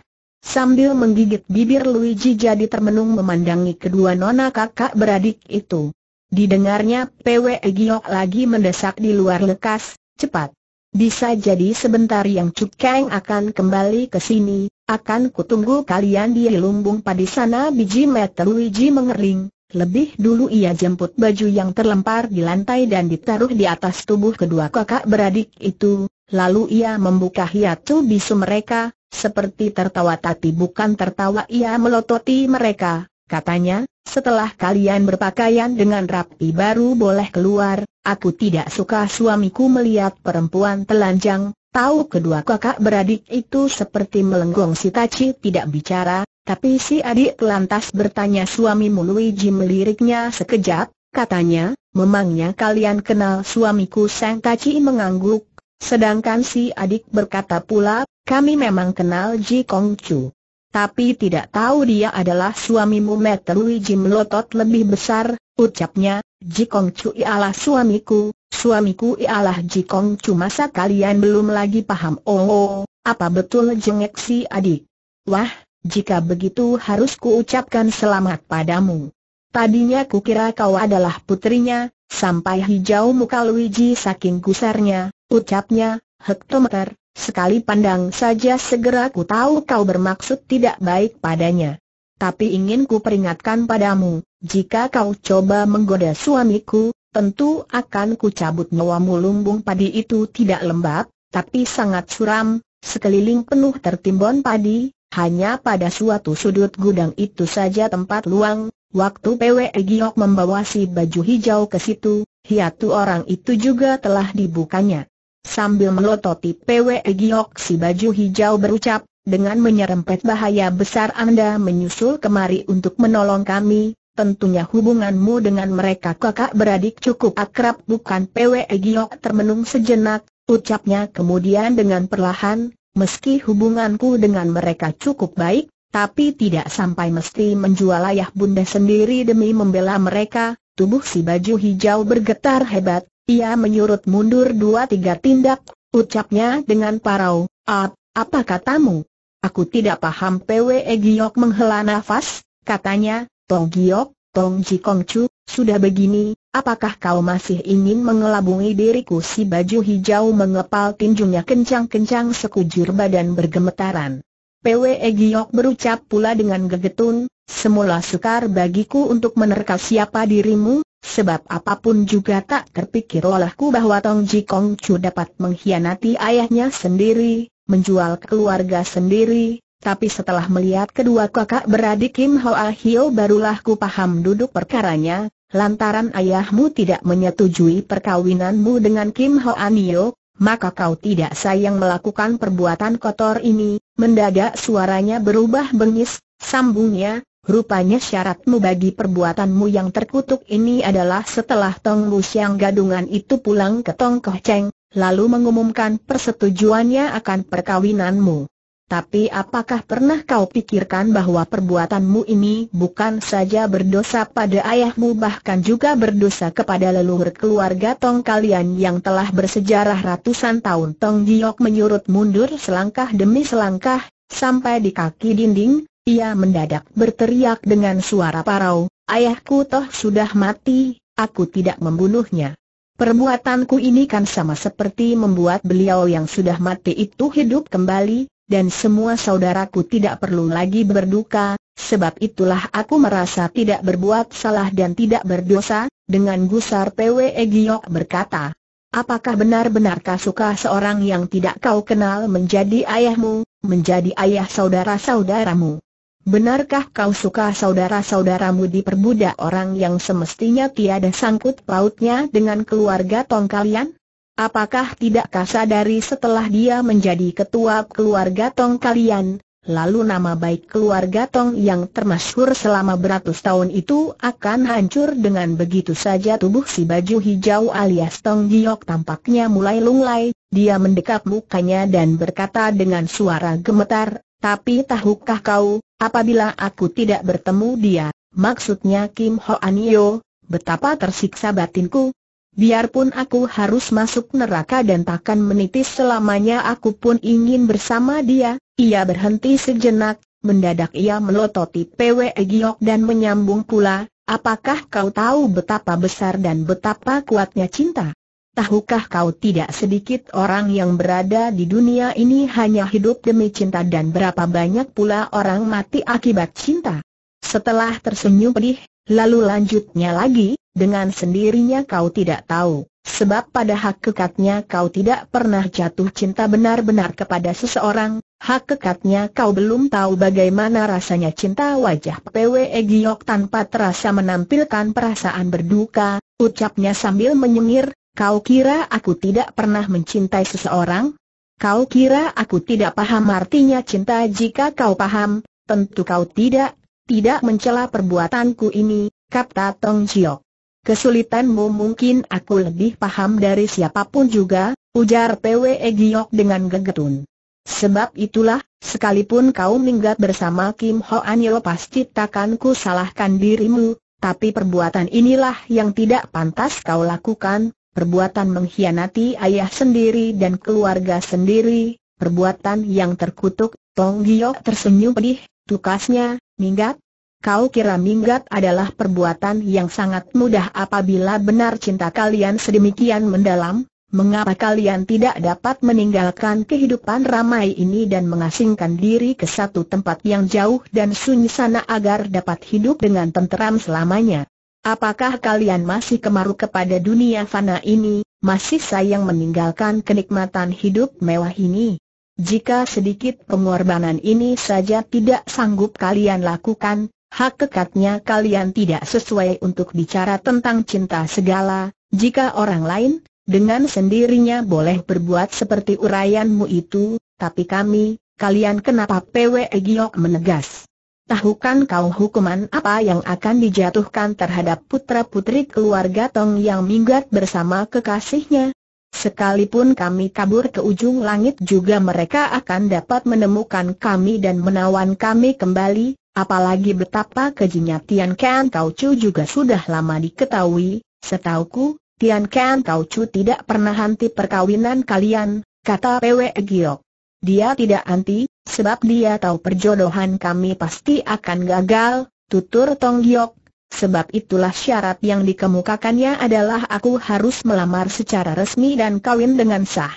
Sambil menggigit bibir Luigi jadi termenung memandangi kedua nona kakak beradik itu. Didengarnya PWE Giok lagi mendesak di luar lekas, cepat, bisa jadi sebentar yang Cukeng akan kembali ke sini, akan kutunggu kalian di lumbung padi sana biji Luigi mengering. Lebih dulu ia jemput baju yang terlempar di lantai dan ditaruh di atas tubuh kedua kakak beradik itu, lalu ia membuka hiatu bisu mereka, seperti tertawa tapi bukan tertawa ia melototi mereka, katanya, setelah kalian berpakaian dengan rapi baru boleh keluar, aku tidak suka suamiku melihat perempuan telanjang, tahu kedua kakak beradik itu seperti melenggong si Taci tidak bicara, tapi si adik lantas bertanya suamimu Luigi meliriknya sekejap, katanya, memangnya kalian kenal suamiku Sang Taci mengangguk, sedangkan si adik berkata pula, kami memang kenal Ji Kong Chu tapi tidak tahu dia adalah suamimu Luigi melotot lebih besar, ucapnya, Jikong Chu ialah suamiku, suamiku ialah Jikong Chu masa kalian belum lagi paham oh, oh apa betul jengek si adik? Wah, jika begitu harus kuucapkan selamat padamu. Tadinya kukira kau adalah putrinya, sampai hijau muka Luigi saking gusarnya, ucapnya, hektometer, Sekali pandang saja segera ku tahu kau bermaksud tidak baik padanya. Tapi ingin ku peringatkan padamu, jika kau coba menggoda suamiku, tentu akan ku cabut nyawamu lumbung padi itu tidak lembab, tapi sangat suram, sekeliling penuh tertimbun padi, hanya pada suatu sudut gudang itu saja tempat luang, waktu PWE Giok membawa si baju hijau ke situ, hiatu orang itu juga telah dibukanya. Sambil melototi PWE Giok si baju hijau berucap, dengan menyerempet bahaya besar Anda menyusul kemari untuk menolong kami, tentunya hubunganmu dengan mereka kakak beradik cukup akrab bukan PWE Giok termenung sejenak, ucapnya kemudian dengan perlahan, meski hubunganku dengan mereka cukup baik, tapi tidak sampai mesti menjual ayah bunda sendiri demi membela mereka, tubuh si baju hijau bergetar hebat, ia menyurut mundur dua tiga tindak, ucapnya dengan parau, Ap, apa katamu? Aku tidak paham PWE Giyok menghela nafas, katanya, Tong Giyok, Tong Ji Kong Chu, sudah begini, apakah kau masih ingin mengelabungi diriku si baju hijau mengepal tinjunya kencang-kencang sekujur badan bergemetaran. PWE Giyok berucap pula dengan gegetun, semula sukar bagiku untuk menerka siapa dirimu, Sebab apapun juga tak terpikir olehku bahwa Tong Ji Kong Chu dapat mengkhianati ayahnya sendiri, menjual keluarga sendiri, tapi setelah melihat kedua kakak beradik Kim Hoa Hyo barulah ku paham duduk perkaranya, lantaran ayahmu tidak menyetujui perkawinanmu dengan Kim Hoa Nio, maka kau tidak sayang melakukan perbuatan kotor ini, mendadak suaranya berubah bengis, sambungnya, Rupanya syaratmu bagi perbuatanmu yang terkutuk ini adalah setelah Tong Lu siang gadungan itu pulang ke Tong Koh Cheng, lalu mengumumkan persetujuannya akan perkawinanmu. Tapi apakah pernah kau pikirkan bahwa perbuatanmu ini bukan saja berdosa pada ayahmu bahkan juga berdosa kepada leluhur keluarga Tong kalian yang telah bersejarah ratusan tahun Tong Giok menyurut mundur selangkah demi selangkah, sampai di kaki dinding, ia mendadak berteriak dengan suara parau, ayahku toh sudah mati, aku tidak membunuhnya. Perbuatanku ini kan sama seperti membuat beliau yang sudah mati itu hidup kembali, dan semua saudaraku tidak perlu lagi berduka, sebab itulah aku merasa tidak berbuat salah dan tidak berdosa, dengan gusar PWE Giyok berkata. Apakah benar-benar suka seorang yang tidak kau kenal menjadi ayahmu, menjadi ayah saudara-saudaramu? Benarkah kau suka saudara-saudaramu diperbudak orang yang semestinya tiada sangkut pautnya dengan keluarga tong kalian? Apakah tidak kasar dari setelah dia menjadi ketua keluarga tong kalian, lalu nama baik keluarga Tong yang termasyhur selama beratus tahun itu akan hancur dengan begitu saja tubuh si baju hijau alias Tong Giok tampaknya mulai lunglai, dia mendekap mukanya dan berkata dengan suara gemetar, tapi tahukah kau, Apabila aku tidak bertemu dia, maksudnya Kim Ho An Yeo, betapa tersiksa batinku. Biarpun aku harus masuk neraka dan takkan menitis selamanya aku pun ingin bersama dia, ia berhenti sejenak, mendadak ia melototi PW Giok dan menyambung pula, apakah kau tahu betapa besar dan betapa kuatnya cinta? Tahukah kau tidak sedikit orang yang berada di dunia ini hanya hidup demi cinta dan berapa banyak pula orang mati akibat cinta? Setelah tersenyum pedih, lalu lanjutnya lagi, dengan sendirinya kau tidak tahu, sebab pada hak kekatnya kau tidak pernah jatuh cinta benar-benar kepada seseorang, hak kekatnya kau belum tahu bagaimana rasanya cinta wajah PWE egyok tanpa terasa menampilkan perasaan berduka, ucapnya sambil menyengir, Kau kira aku tidak pernah mencintai seseorang? Kau kira aku tidak paham artinya cinta jika kau paham, tentu kau tidak, tidak mencela perbuatanku ini, kata Tong Jiok. Kesulitanmu mungkin aku lebih paham dari siapapun juga, ujar PWE Giok dengan gegetun. Sebab itulah, sekalipun kau minggat bersama Kim Ho Anyo pasti takkan ku salahkan dirimu, tapi perbuatan inilah yang tidak pantas kau lakukan, perbuatan mengkhianati ayah sendiri dan keluarga sendiri, perbuatan yang terkutuk, Tong Giok tersenyum pedih, tukasnya, minggat. Kau kira minggat adalah perbuatan yang sangat mudah apabila benar cinta kalian sedemikian mendalam? Mengapa kalian tidak dapat meninggalkan kehidupan ramai ini dan mengasingkan diri ke satu tempat yang jauh dan sunyi sana agar dapat hidup dengan tenteram selamanya? Apakah kalian masih kemaru kepada dunia fana ini, masih sayang meninggalkan kenikmatan hidup mewah ini? Jika sedikit pengorbanan ini saja tidak sanggup kalian lakukan, hak kekatnya kalian tidak sesuai untuk bicara tentang cinta segala, jika orang lain, dengan sendirinya boleh berbuat seperti uraianmu itu, tapi kami, kalian kenapa PW Giok menegas? tahukan kau hukuman apa yang akan dijatuhkan terhadap putra-putri keluarga Tong yang minggat bersama kekasihnya? Sekalipun kami kabur ke ujung langit juga mereka akan dapat menemukan kami dan menawan kami kembali, apalagi betapa kejinya Tian Kan Kau Chu juga sudah lama diketahui, setauku, Tian Kan Kau Chu tidak pernah anti perkawinan kalian, kata Pwe Giok. Dia tidak anti, Sebab dia tahu perjodohan kami pasti akan gagal, tutur Tong Giok. Sebab itulah syarat yang dikemukakannya adalah aku harus melamar secara resmi dan kawin dengan sah.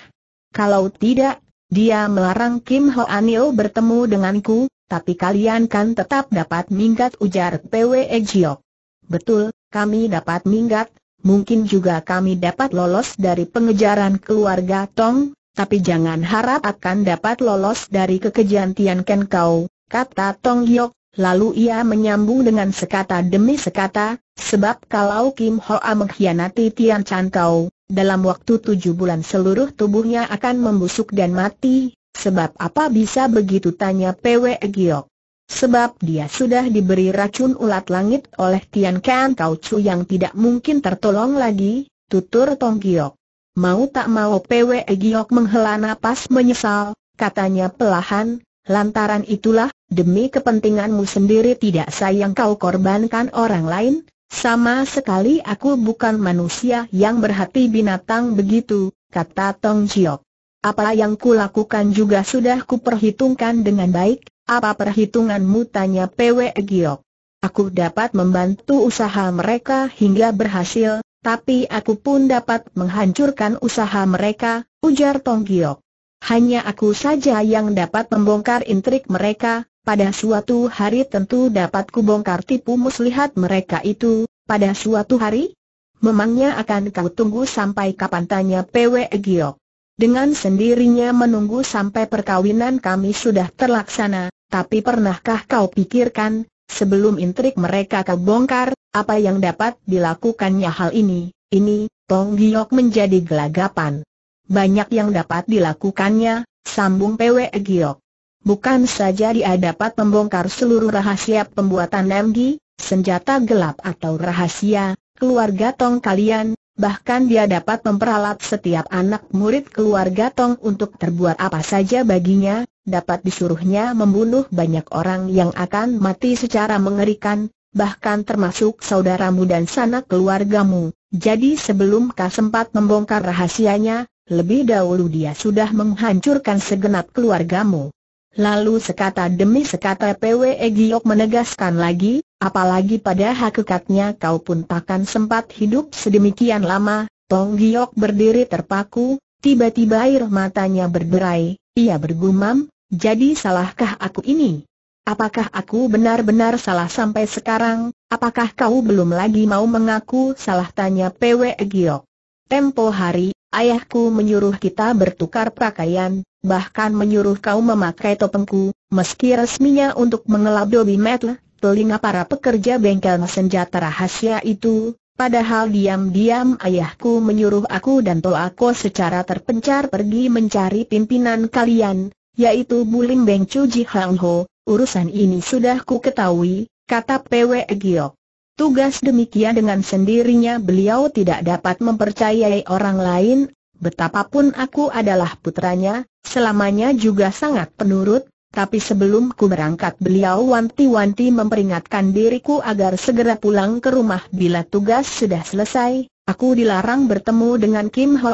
Kalau tidak, dia melarang Kim Ho Anil bertemu denganku, tapi kalian kan tetap dapat minggat ujar PWE Giok. Betul, kami dapat minggat, mungkin juga kami dapat lolos dari pengejaran keluarga Tong, tapi jangan harap akan dapat lolos dari kekejian Tian Ken Kau, kata Tong Yok, lalu ia menyambung dengan sekata demi sekata, sebab kalau Kim Hoa mengkhianati Tian Chan Kau, dalam waktu tujuh bulan seluruh tubuhnya akan membusuk dan mati, sebab apa bisa begitu tanya Pwe Giok. Sebab dia sudah diberi racun ulat langit oleh Tian Kan Kau Chu yang tidak mungkin tertolong lagi, tutur Tong Giok. Mau tak mau PW Giok menghela napas menyesal, katanya pelahan, lantaran itulah, demi kepentinganmu sendiri tidak sayang kau korbankan orang lain, sama sekali aku bukan manusia yang berhati binatang begitu, kata Tong Jiok. Apa yang kulakukan juga sudah kuperhitungkan dengan baik, apa perhitunganmu tanya PW Giok. Aku dapat membantu usaha mereka hingga berhasil, tapi aku pun dapat menghancurkan usaha mereka, ujar Tong Giok. Hanya aku saja yang dapat membongkar intrik mereka, pada suatu hari tentu dapat kubongkar tipu muslihat mereka itu, pada suatu hari? Memangnya akan kau tunggu sampai kapan tanya PW Giok. Dengan sendirinya menunggu sampai perkawinan kami sudah terlaksana, tapi pernahkah kau pikirkan, sebelum intrik mereka kau bongkar, apa yang dapat dilakukannya hal ini? Ini, Tong Giok menjadi gelagapan. Banyak yang dapat dilakukannya, sambung Pwe Giok. Bukan saja dia dapat membongkar seluruh rahasia pembuatan MG, senjata gelap atau rahasia, keluarga Tong kalian, bahkan dia dapat memperalat setiap anak murid keluarga Tong untuk terbuat apa saja baginya, dapat disuruhnya membunuh banyak orang yang akan mati secara mengerikan, bahkan termasuk saudaramu dan sanak keluargamu. Jadi sebelum kau sempat membongkar rahasianya, lebih dahulu dia sudah menghancurkan segenap keluargamu. Lalu sekata demi sekata PWE Giok menegaskan lagi, apalagi pada hakikatnya kau pun takkan sempat hidup sedemikian lama, Tong Giok berdiri terpaku, tiba-tiba air matanya berderai, ia bergumam, jadi salahkah aku ini? Apakah aku benar-benar salah sampai sekarang? Apakah kau belum lagi mau mengaku salah tanya PW Giok? Tempo hari, ayahku menyuruh kita bertukar pakaian, bahkan menyuruh kau memakai topengku, meski resminya untuk mengelab dobi metal, telinga para pekerja bengkel senjata rahasia itu, padahal diam-diam ayahku menyuruh aku dan Toako secara terpencar pergi mencari pimpinan kalian, yaitu Bulim Beng Chu Hang Ho, Urusan ini sudah ku ketahui, kata Pwe Giok. Tugas demikian dengan sendirinya beliau tidak dapat mempercayai orang lain, betapapun aku adalah putranya, selamanya juga sangat penurut, tapi sebelum ku berangkat beliau wanti-wanti memperingatkan diriku agar segera pulang ke rumah bila tugas sudah selesai, aku dilarang bertemu dengan Kim Ho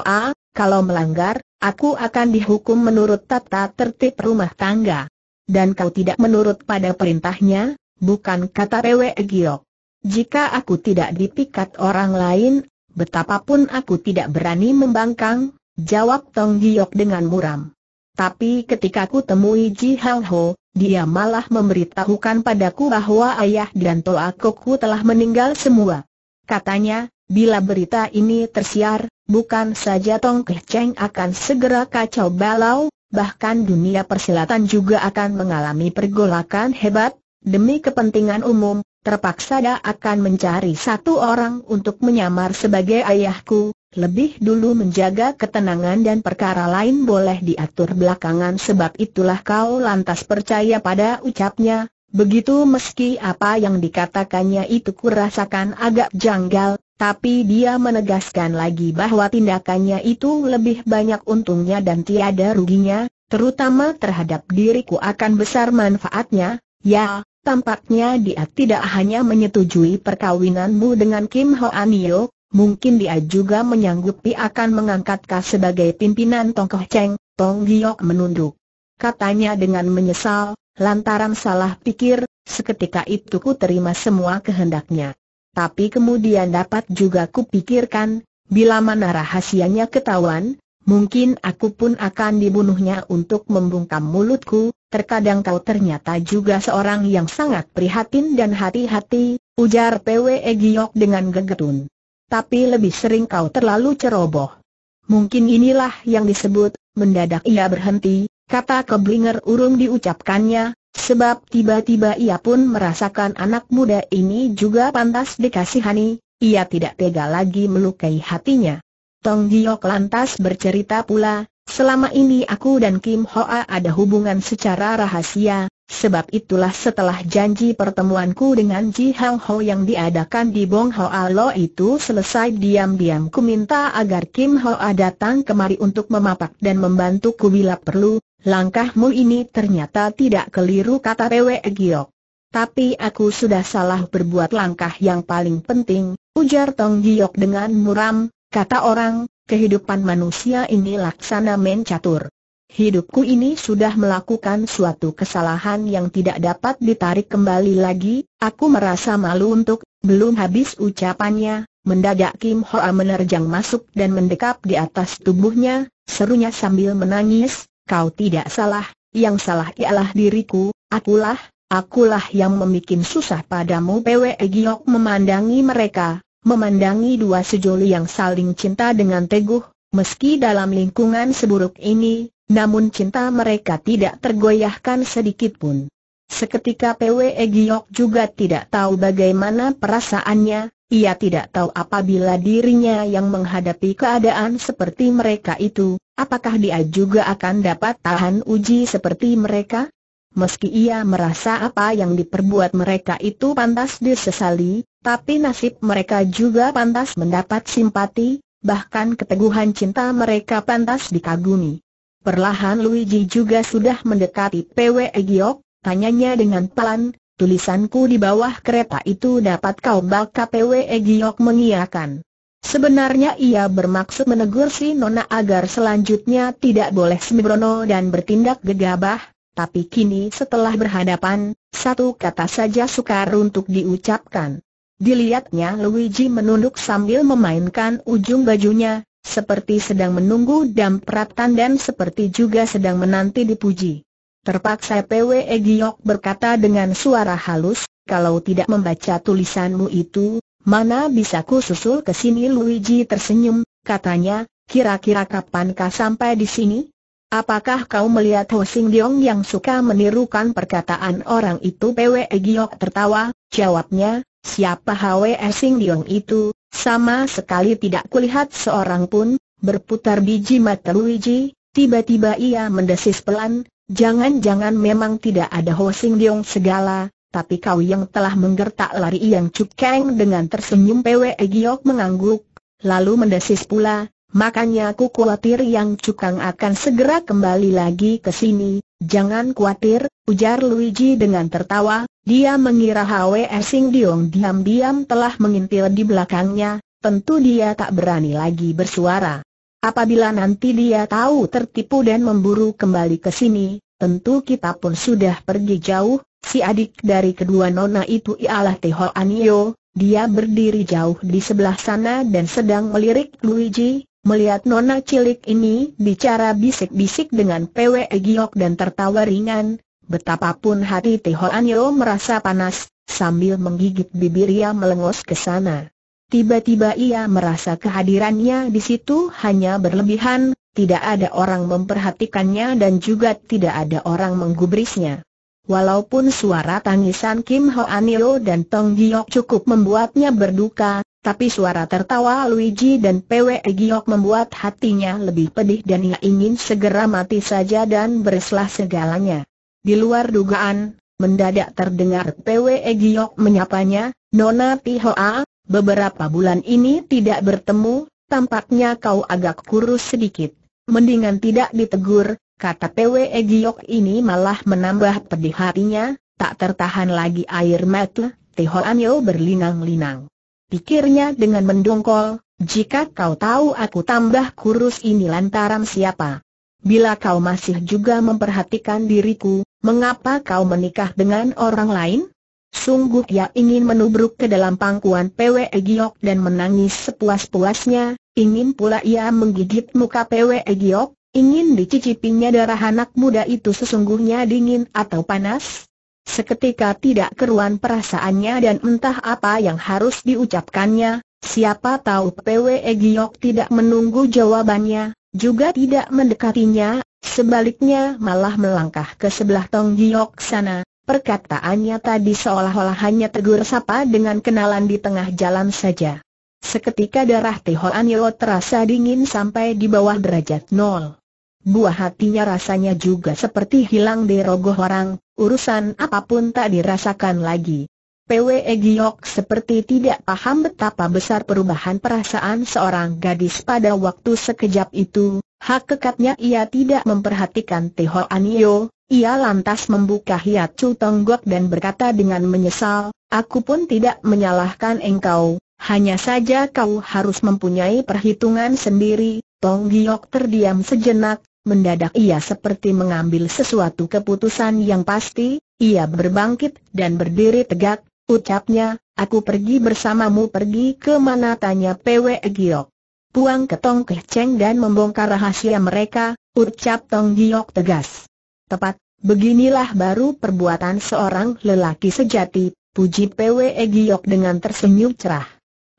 kalau melanggar, aku akan dihukum menurut tata tertib rumah tangga dan kau tidak menurut pada perintahnya, bukan kata Pewe Giok. Jika aku tidak dipikat orang lain, betapapun aku tidak berani membangkang, jawab Tong Giok dengan muram. Tapi ketika aku temui Ji Hang Ho, dia malah memberitahukan padaku bahwa ayah dan Toa Koku telah meninggal semua. Katanya, bila berita ini tersiar, bukan saja Tong Keh Cheng akan segera kacau balau, bahkan dunia persilatan juga akan mengalami pergolakan hebat, demi kepentingan umum, terpaksa dia akan mencari satu orang untuk menyamar sebagai ayahku, lebih dulu menjaga ketenangan dan perkara lain boleh diatur belakangan sebab itulah kau lantas percaya pada ucapnya, Begitu meski apa yang dikatakannya itu kurasakan agak janggal, tapi dia menegaskan lagi bahwa tindakannya itu lebih banyak untungnya dan tiada ruginya, terutama terhadap diriku akan besar manfaatnya, ya, tampaknya dia tidak hanya menyetujui perkawinanmu dengan Kim Ho Anio, mungkin dia juga menyanggupi akan mengangkat kau sebagai pimpinan Tong Koh Cheng, Tong Giok menunduk. Katanya dengan menyesal, lantaran salah pikir, seketika itu ku terima semua kehendaknya tapi kemudian dapat juga kupikirkan, bila mana rahasianya ketahuan, mungkin aku pun akan dibunuhnya untuk membungkam mulutku, terkadang kau ternyata juga seorang yang sangat prihatin dan hati-hati, ujar PW e Giok dengan gegetun. Tapi lebih sering kau terlalu ceroboh. Mungkin inilah yang disebut, mendadak ia berhenti, kata keblinger urung diucapkannya, Sebab tiba-tiba ia pun merasakan anak muda ini juga pantas dikasihani, ia tidak tega lagi melukai hatinya. Tong Giok lantas bercerita pula, selama ini aku dan Kim Hoa ada hubungan secara rahasia, sebab itulah setelah janji pertemuanku dengan Ji Hang Ho yang diadakan di Bong Hoa Lo itu selesai diam-diam ku minta agar Kim Hoa datang kemari untuk memapak dan membantuku bila perlu, Langkahmu ini ternyata tidak keliru kata Pwe Giok. Tapi aku sudah salah berbuat langkah yang paling penting, ujar Tong Giok dengan muram, kata orang, kehidupan manusia ini laksana main catur. Hidupku ini sudah melakukan suatu kesalahan yang tidak dapat ditarik kembali lagi, aku merasa malu untuk, belum habis ucapannya, Mendadak Kim Hoa menerjang masuk dan mendekap di atas tubuhnya, serunya sambil menangis, kau tidak salah, yang salah ialah diriku, akulah, akulah yang membuat susah padamu Pwe Giok memandangi mereka, memandangi dua sejoli yang saling cinta dengan teguh, meski dalam lingkungan seburuk ini, namun cinta mereka tidak tergoyahkan sedikit pun. Seketika Pwe Giok juga tidak tahu bagaimana perasaannya, ia tidak tahu apabila dirinya yang menghadapi keadaan seperti mereka itu, apakah dia juga akan dapat tahan uji seperti mereka? Meski ia merasa apa yang diperbuat mereka itu pantas disesali, tapi nasib mereka juga pantas mendapat simpati, bahkan keteguhan cinta mereka pantas dikagumi. Perlahan Luigi juga sudah mendekati PW Egyok, tanyanya dengan pelan, tulisanku di bawah kereta itu dapat kau baca PWE Egyok mengiakan. Sebenarnya ia bermaksud menegur si Nona agar selanjutnya tidak boleh sembrono dan bertindak gegabah, tapi kini setelah berhadapan, satu kata saja sukar untuk diucapkan. Dilihatnya Luigi menunduk sambil memainkan ujung bajunya, seperti sedang menunggu dampratan dan seperti juga sedang menanti dipuji. Terpaksa PW e Giok berkata dengan suara halus, kalau tidak membaca tulisanmu itu, mana bisa ku susul ke sini Luigi tersenyum, katanya, kira-kira kapankah sampai di sini? Apakah kau melihat Ho Sing Leong yang suka menirukan perkataan orang itu? PW e Giok tertawa, jawabnya, siapa Hwe Sing Leong itu, sama sekali tidak kulihat seorang pun, berputar biji mata Luigi, tiba-tiba ia mendesis pelan, Jangan-jangan memang tidak ada Ho Sing Leong segala, tapi kau yang telah menggertak lari yang cukeng dengan tersenyum Pwe Giok mengangguk, lalu mendesis pula, makanya aku khawatir yang cukang akan segera kembali lagi ke sini, jangan khawatir, ujar Luigi dengan tertawa, dia mengira Hwe Sing Leong diam-diam telah mengintil di belakangnya, tentu dia tak berani lagi bersuara. Apabila nanti dia tahu tertipu dan memburu kembali ke sini, tentu kita pun sudah pergi jauh, si adik dari kedua nona itu ialah Teho Anio, dia berdiri jauh di sebelah sana dan sedang melirik Luigi, Melihat nona cilik ini bicara bisik-bisik dengan Pwe Giok dan tertawa ringan, betapapun hati Teo Anio merasa panas, sambil menggigit bibirnya melengos ke sana. Tiba-tiba ia merasa kehadirannya di situ hanya berlebihan, tidak ada orang memperhatikannya dan juga tidak ada orang menggubrisnya. Walaupun suara tangisan Kim Ho Anio dan Tong Giok cukup membuatnya berduka, tapi suara tertawa Luigi dan PW Giok membuat hatinya lebih pedih dan ia ingin segera mati saja dan bereslah segalanya. Di luar dugaan, mendadak terdengar PW Giok menyapanya, Nona Tihoa, Beberapa bulan ini tidak bertemu, tampaknya kau agak kurus sedikit. Mendingan tidak ditegur, kata PW Giok ini malah menambah pedih hatinya, tak tertahan lagi air mata, Anyo berlinang-linang. Pikirnya dengan mendongkol, jika kau tahu aku tambah kurus ini lantaran siapa? Bila kau masih juga memperhatikan diriku, mengapa kau menikah dengan orang lain? Sungguh ia ingin menubruk ke dalam pangkuan Pwe Giok dan menangis sepuas-puasnya, ingin pula ia menggigit muka Pwe Giok, ingin dicicipinya darah anak muda itu sesungguhnya dingin atau panas. Seketika tidak keruan perasaannya dan entah apa yang harus diucapkannya, siapa tahu Pwe Giok tidak menunggu jawabannya, juga tidak mendekatinya, sebaliknya malah melangkah ke sebelah Tong Giok sana Perkataannya tadi seolah-olah hanya tegur sapa dengan kenalan di tengah jalan saja. Seketika darah Tihoan Anio terasa dingin sampai di bawah derajat nol. Buah hatinya rasanya juga seperti hilang di rogoh orang, urusan apapun tak dirasakan lagi. PW e Giok seperti tidak paham betapa besar perubahan perasaan seorang gadis pada waktu sekejap itu, hak kekatnya ia tidak memperhatikan Tihoan Anio, ia lantas membuka hiacu tonggok dan berkata dengan menyesal, aku pun tidak menyalahkan engkau, hanya saja kau harus mempunyai perhitungan sendiri. Tong Giok terdiam sejenak, mendadak ia seperti mengambil sesuatu keputusan yang pasti, ia berbangkit dan berdiri tegak, ucapnya, aku pergi bersamamu pergi ke mana tanya Pwe Giok. Puang ke Tong Keh Cheng dan membongkar rahasia mereka, ucap Tong Giok tegas. Tepat, beginilah baru perbuatan seorang lelaki sejati, puji PW e Giyok dengan tersenyum cerah.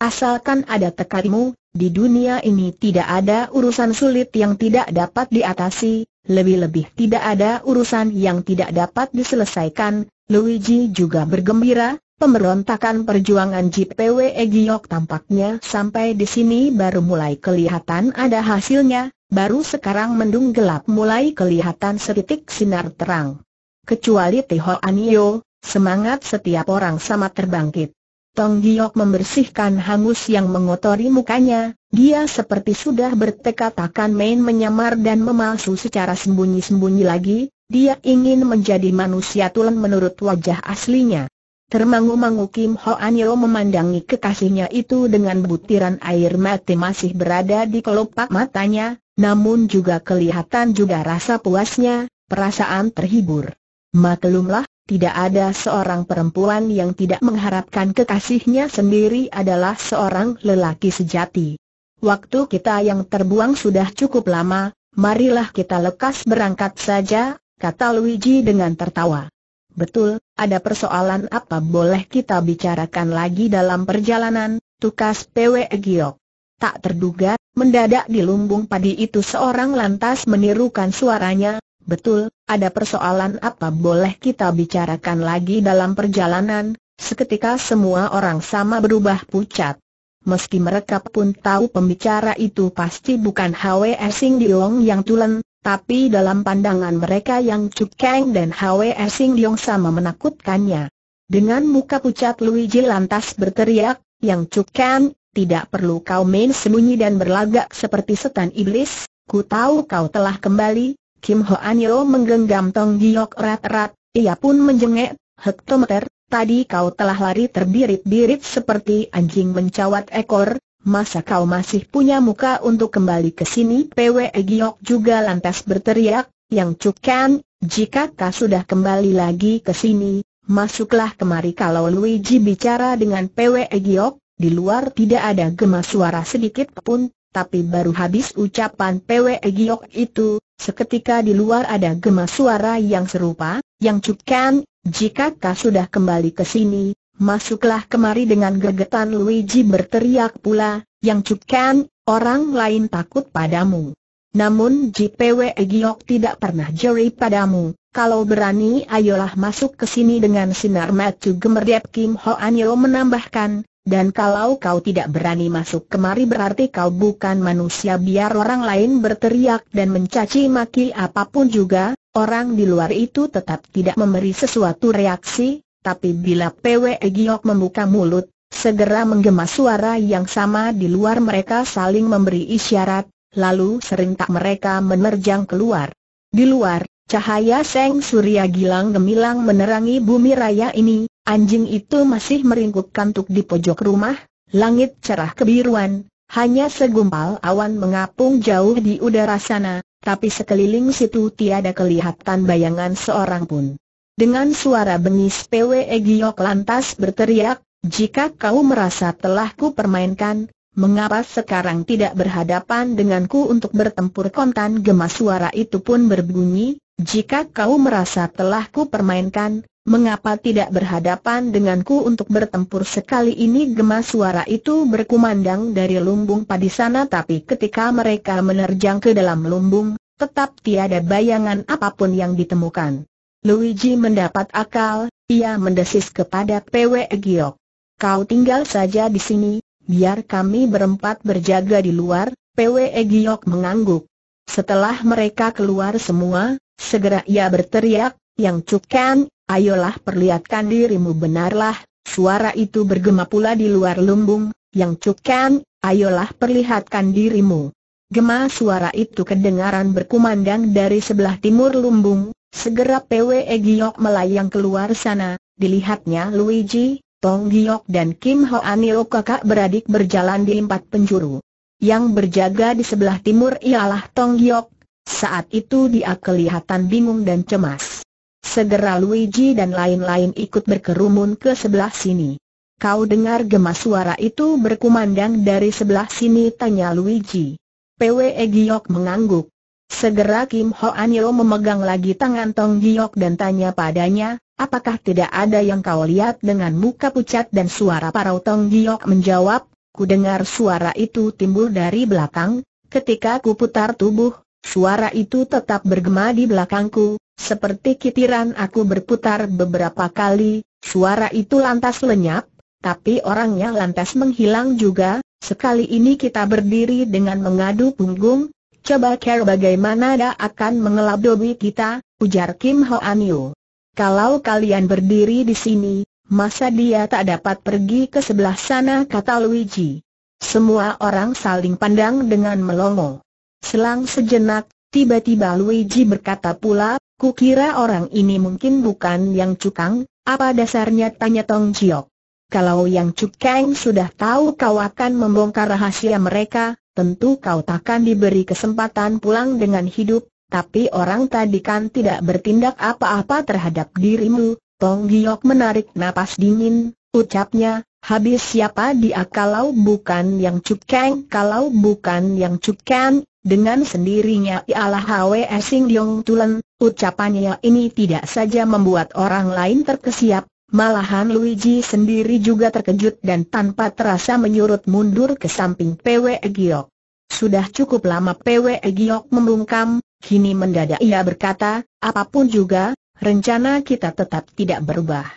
Asalkan ada tekadmu, di dunia ini tidak ada urusan sulit yang tidak dapat diatasi, lebih-lebih tidak ada urusan yang tidak dapat diselesaikan, Luigi juga bergembira, Pemberontakan perjuangan JPW e Giok tampaknya sampai di sini baru mulai kelihatan ada hasilnya, Baru sekarang mendung gelap mulai kelihatan setitik sinar terang. Kecuali Tiho Anio, semangat setiap orang sama terbangkit. Tong Giok membersihkan hangus yang mengotori mukanya, dia seperti sudah bertekad akan main menyamar dan memalsu secara sembunyi-sembunyi lagi, dia ingin menjadi manusia tulen menurut wajah aslinya. Termangu-mangu Kim Ho Anyo memandangi kekasihnya itu dengan butiran air mati masih berada di kelopak matanya, namun juga kelihatan juga rasa puasnya, perasaan terhibur. Maklumlah, tidak ada seorang perempuan yang tidak mengharapkan kekasihnya sendiri adalah seorang lelaki sejati. Waktu kita yang terbuang sudah cukup lama, marilah kita lekas berangkat saja, kata Luigi dengan tertawa. Betul, ada persoalan apa boleh kita bicarakan lagi dalam perjalanan, tukas PW Giok. Tak terduga, mendadak di lumbung padi itu seorang lantas menirukan suaranya, Betul, ada persoalan apa boleh kita bicarakan lagi dalam perjalanan, seketika semua orang sama berubah pucat. Meski mereka pun tahu pembicara itu pasti bukan Hwe Sing Diong yang tulen, tapi dalam pandangan mereka yang Cukeng dan Hwe Sing Yong sama menakutkannya. Dengan muka pucat Luigi lantas berteriak, Yang Cukeng, tidak perlu kau main sembunyi dan berlagak seperti setan iblis, ku tahu kau telah kembali. Kim Hoan Yo menggenggam Tong Giok erat-erat, ia pun menjengek, hektometer, tadi kau telah lari terbirit-birit seperti anjing mencawat ekor, masa kau masih punya muka untuk kembali ke sini? PW Giok juga lantas berteriak, yang cukan, jika kau sudah kembali lagi ke sini, masuklah kemari kalau Luigi bicara dengan PW Giok, di luar tidak ada gema suara sedikit pun, tapi baru habis ucapan PW Giok itu, seketika di luar ada gema suara yang serupa, yang cukan, jika kau sudah kembali ke sini, masuklah kemari dengan gegetan Luigi berteriak pula, yang cukan, orang lain takut padamu. Namun JPW Egyok tidak pernah jeri padamu, kalau berani ayolah masuk ke sini dengan sinar matu gemerdep Kim Ho Anyo menambahkan, dan kalau kau tidak berani masuk kemari berarti kau bukan manusia biar orang lain berteriak dan mencaci maki apapun juga, orang di luar itu tetap tidak memberi sesuatu reaksi, tapi bila PW Giok membuka mulut, segera menggema suara yang sama di luar mereka saling memberi isyarat, lalu serentak mereka menerjang keluar. Di luar, cahaya Seng Surya Gilang gemilang menerangi bumi raya ini, anjing itu masih meringkuk kantuk di pojok rumah, langit cerah kebiruan, hanya segumpal awan mengapung jauh di udara sana, tapi sekeliling situ tiada kelihatan bayangan seorang pun. Dengan suara bengis Pwe Giok lantas berteriak, jika kau merasa telah ku permainkan, mengapa sekarang tidak berhadapan denganku untuk bertempur kontan gemas suara itu pun berbunyi, jika kau merasa telah ku permainkan, mengapa tidak berhadapan denganku untuk bertempur sekali ini gemas suara itu berkumandang dari lumbung padi sana tapi ketika mereka menerjang ke dalam lumbung, tetap tiada bayangan apapun yang ditemukan. Luigi mendapat akal, ia mendesis kepada PW Giok. Kau tinggal saja di sini, biar kami berempat berjaga di luar, PW Giok mengangguk. Setelah mereka keluar semua, segera ia berteriak, yang cukan, ayolah perlihatkan dirimu benarlah, suara itu bergema pula di luar lumbung, yang cukan, ayolah perlihatkan dirimu. Gema suara itu kedengaran berkumandang dari sebelah timur lumbung, Segera PW Giok melayang keluar sana, dilihatnya Luigi, Tong Giok dan Kim Ho Anio kakak beradik berjalan di empat penjuru. Yang berjaga di sebelah timur ialah Tong Giok, saat itu dia kelihatan bingung dan cemas. Segera Luigi dan lain-lain ikut berkerumun ke sebelah sini. Kau dengar gemas suara itu berkumandang dari sebelah sini tanya Luigi. PW Giok mengangguk. Segera Kim Ho Anyo memegang lagi tangan Tong Giok dan tanya padanya, apakah tidak ada yang kau lihat dengan muka pucat dan suara parau Tong Giok menjawab, ku dengar suara itu timbul dari belakang, ketika ku putar tubuh, suara itu tetap bergema di belakangku, seperti kitiran aku berputar beberapa kali, suara itu lantas lenyap, tapi orangnya lantas menghilang juga, sekali ini kita berdiri dengan mengadu punggung, Coba care bagaimana dia akan mengelap dobi kita, ujar Kim Ho An Yu. Kalau kalian berdiri di sini, masa dia tak dapat pergi ke sebelah sana kata Luigi. Semua orang saling pandang dengan melongo. Selang sejenak, tiba-tiba Luigi berkata pula, kukira orang ini mungkin bukan yang cukang, apa dasarnya tanya Tong Jiok. Kalau yang cukang sudah tahu kau akan membongkar rahasia mereka, tentu kau takkan diberi kesempatan pulang dengan hidup, tapi orang tadi kan tidak bertindak apa-apa terhadap dirimu. Tong Giok menarik napas dingin, ucapnya, habis siapa dia kalau bukan yang cukeng, kalau bukan yang cukeng, dengan sendirinya ialah Hwe Sing Yong Tulen, ucapannya ini tidak saja membuat orang lain terkesiap, Malahan Luigi sendiri juga terkejut dan tanpa terasa menyurut mundur ke samping PW Giok. Sudah cukup lama PW Giok membungkam, kini mendadak ia berkata, apapun juga, rencana kita tetap tidak berubah.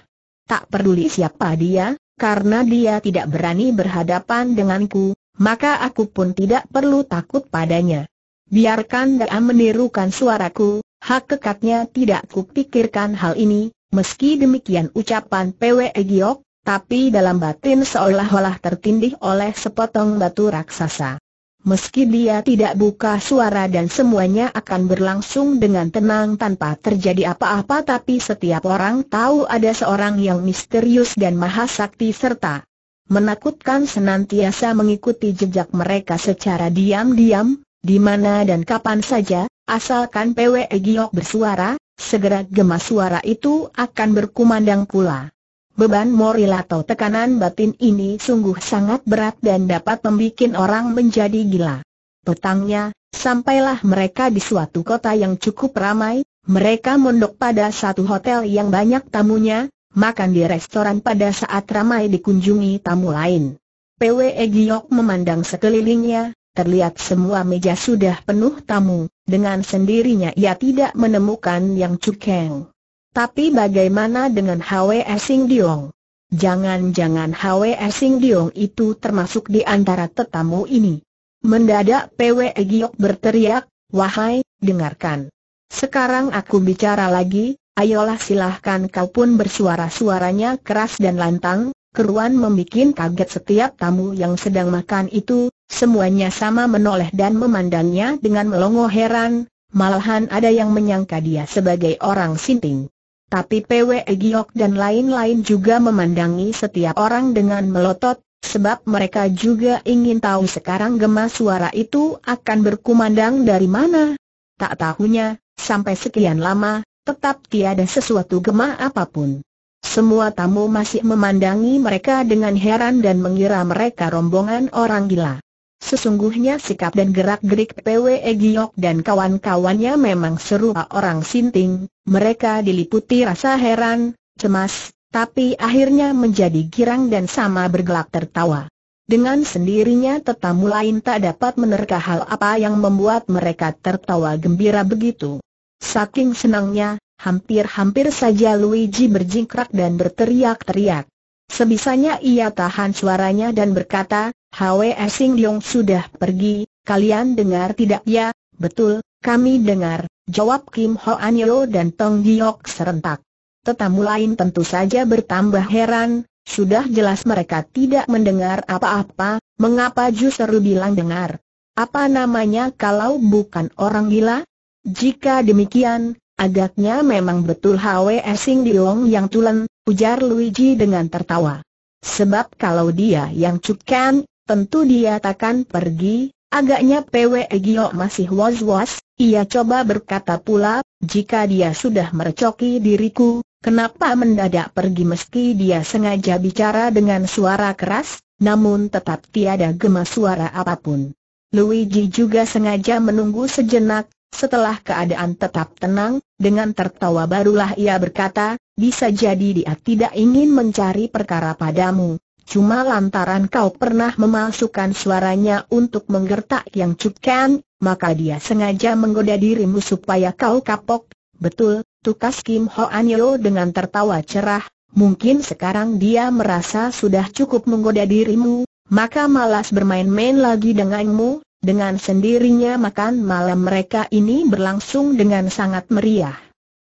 Tak peduli siapa dia, karena dia tidak berani berhadapan denganku, maka aku pun tidak perlu takut padanya. Biarkan dia menirukan suaraku, hak kekatnya tidak kupikirkan hal ini, Meski demikian ucapan PW Giok, tapi dalam batin seolah-olah tertindih oleh sepotong batu raksasa. Meski dia tidak buka suara dan semuanya akan berlangsung dengan tenang tanpa terjadi apa-apa tapi setiap orang tahu ada seorang yang misterius dan mahasakti serta menakutkan senantiasa mengikuti jejak mereka secara diam-diam, di mana dan kapan saja, asalkan PW Giok bersuara, Segera gemas suara itu akan berkumandang pula. Beban moral atau tekanan batin ini sungguh sangat berat dan dapat membuat orang menjadi gila. Petangnya, sampailah mereka di suatu kota yang cukup ramai, mereka mondok pada satu hotel yang banyak tamunya, makan di restoran pada saat ramai dikunjungi tamu lain. PWE Giok memandang sekelilingnya, terlihat semua meja sudah penuh tamu, dengan sendirinya ia tidak menemukan yang cukeng. Tapi bagaimana dengan Hwe Sing Diong? Jangan-jangan Hwe Sing Diong itu termasuk di antara tetamu ini. Mendadak Pwe Giok berteriak, wahai, dengarkan. Sekarang aku bicara lagi, ayolah silahkan kau pun bersuara suaranya keras dan lantang, keruan membuat kaget setiap tamu yang sedang makan itu, Semuanya sama menoleh dan memandangnya dengan melongo heran, malahan ada yang menyangka dia sebagai orang sinting. Tapi PW Giok dan lain-lain juga memandangi setiap orang dengan melotot, sebab mereka juga ingin tahu sekarang gemas suara itu akan berkumandang dari mana. Tak tahunya, sampai sekian lama, tetap tiada sesuatu gema apapun. Semua tamu masih memandangi mereka dengan heran dan mengira mereka rombongan orang gila. Sesungguhnya sikap dan gerak-gerik PWE Giok dan kawan-kawannya memang serupa orang sinting, mereka diliputi rasa heran, cemas, tapi akhirnya menjadi girang dan sama bergelak tertawa. Dengan sendirinya tetamu lain tak dapat menerka hal apa yang membuat mereka tertawa gembira begitu. Saking senangnya, hampir-hampir saja Luigi berjingkrak dan berteriak-teriak. Sebisanya ia tahan suaranya dan berkata, Hwe Sing Yong sudah pergi, kalian dengar tidak ya? Betul, kami dengar, jawab Kim Ho An Yo dan Tong Giok serentak. Tetamu lain tentu saja bertambah heran, sudah jelas mereka tidak mendengar apa-apa, mengapa justru bilang dengar? Apa namanya kalau bukan orang gila? Jika demikian, Agaknya memang betul Hwe Sing Diong yang tulen, ujar Luigi dengan tertawa. Sebab kalau dia yang cukkan, tentu dia takkan pergi, agaknya PW Gio masih was-was, ia coba berkata pula, jika dia sudah merecoki diriku, kenapa mendadak pergi meski dia sengaja bicara dengan suara keras, namun tetap tiada gemas suara apapun. Luigi juga sengaja menunggu sejenak, setelah keadaan tetap tenang, dengan tertawa barulah ia berkata, bisa jadi dia tidak ingin mencari perkara padamu. Cuma lantaran kau pernah memasukkan suaranya untuk menggertak yang cukkan, maka dia sengaja menggoda dirimu supaya kau kapok. Betul, tukas Kim Ho Anyo dengan tertawa cerah, mungkin sekarang dia merasa sudah cukup menggoda dirimu, maka malas bermain-main lagi denganmu, dengan sendirinya makan malam mereka ini berlangsung dengan sangat meriah.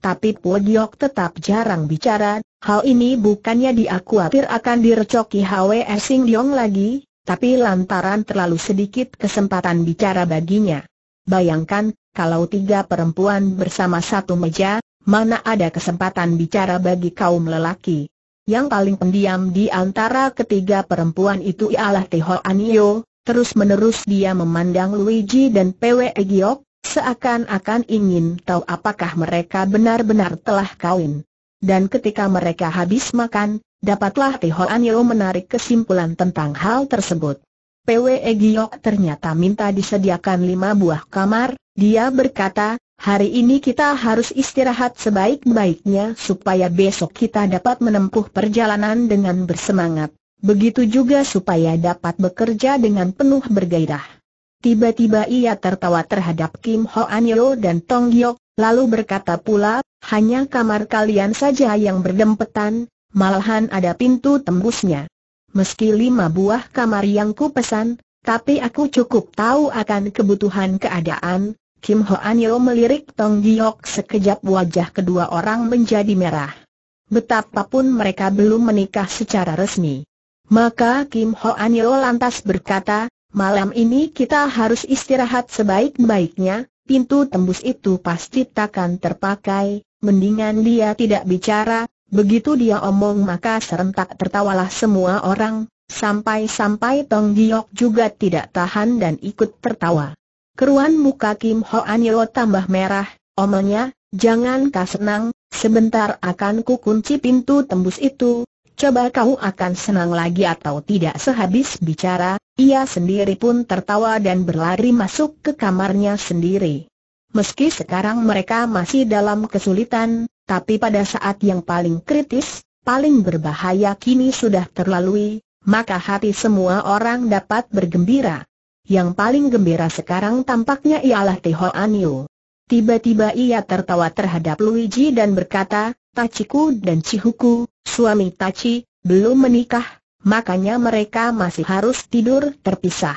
Tapi Po tetap jarang bicara, hal ini bukannya dia khawatir akan direcoki Hwe Sing Yong lagi, tapi lantaran terlalu sedikit kesempatan bicara baginya. Bayangkan, kalau tiga perempuan bersama satu meja, mana ada kesempatan bicara bagi kaum lelaki. Yang paling pendiam di antara ketiga perempuan itu ialah Teho Anio, Terus-menerus dia memandang Luigi dan Pwe Giok, seakan-akan ingin tahu apakah mereka benar-benar telah kawin. Dan ketika mereka habis makan, dapatlah Tiho Anio menarik kesimpulan tentang hal tersebut. Pwe Giok ternyata minta disediakan lima buah kamar, dia berkata, hari ini kita harus istirahat sebaik-baiknya supaya besok kita dapat menempuh perjalanan dengan bersemangat. Begitu juga supaya dapat bekerja dengan penuh bergairah. Tiba-tiba ia tertawa terhadap Kim Ho Yo dan Tong Giok, lalu berkata pula, hanya kamar kalian saja yang berdempetan, malahan ada pintu tembusnya. Meski lima buah kamar yang pesan, tapi aku cukup tahu akan kebutuhan keadaan, Kim Ho Yo melirik Tong Giok sekejap wajah kedua orang menjadi merah. Betapapun mereka belum menikah secara resmi. Maka Kim Ho Anyo lantas berkata, malam ini kita harus istirahat sebaik-baiknya, pintu tembus itu pasti takkan terpakai, mendingan dia tidak bicara, begitu dia omong maka serentak tertawalah semua orang, sampai-sampai Tong Giok juga tidak tahan dan ikut tertawa. Keruan muka Kim Ho Anyo tambah merah, omongnya, jangan kau senang, sebentar akan kukunci pintu tembus itu, Coba kau akan senang lagi atau tidak sehabis bicara, ia sendiri pun tertawa dan berlari masuk ke kamarnya sendiri. Meski sekarang mereka masih dalam kesulitan, tapi pada saat yang paling kritis, paling berbahaya kini sudah terlalui, maka hati semua orang dapat bergembira. Yang paling gembira sekarang tampaknya ialah Teho Anil. Tiba-tiba ia tertawa terhadap Luigi dan berkata, Taciku dan Cihuku, suami Taci, belum menikah, makanya mereka masih harus tidur terpisah.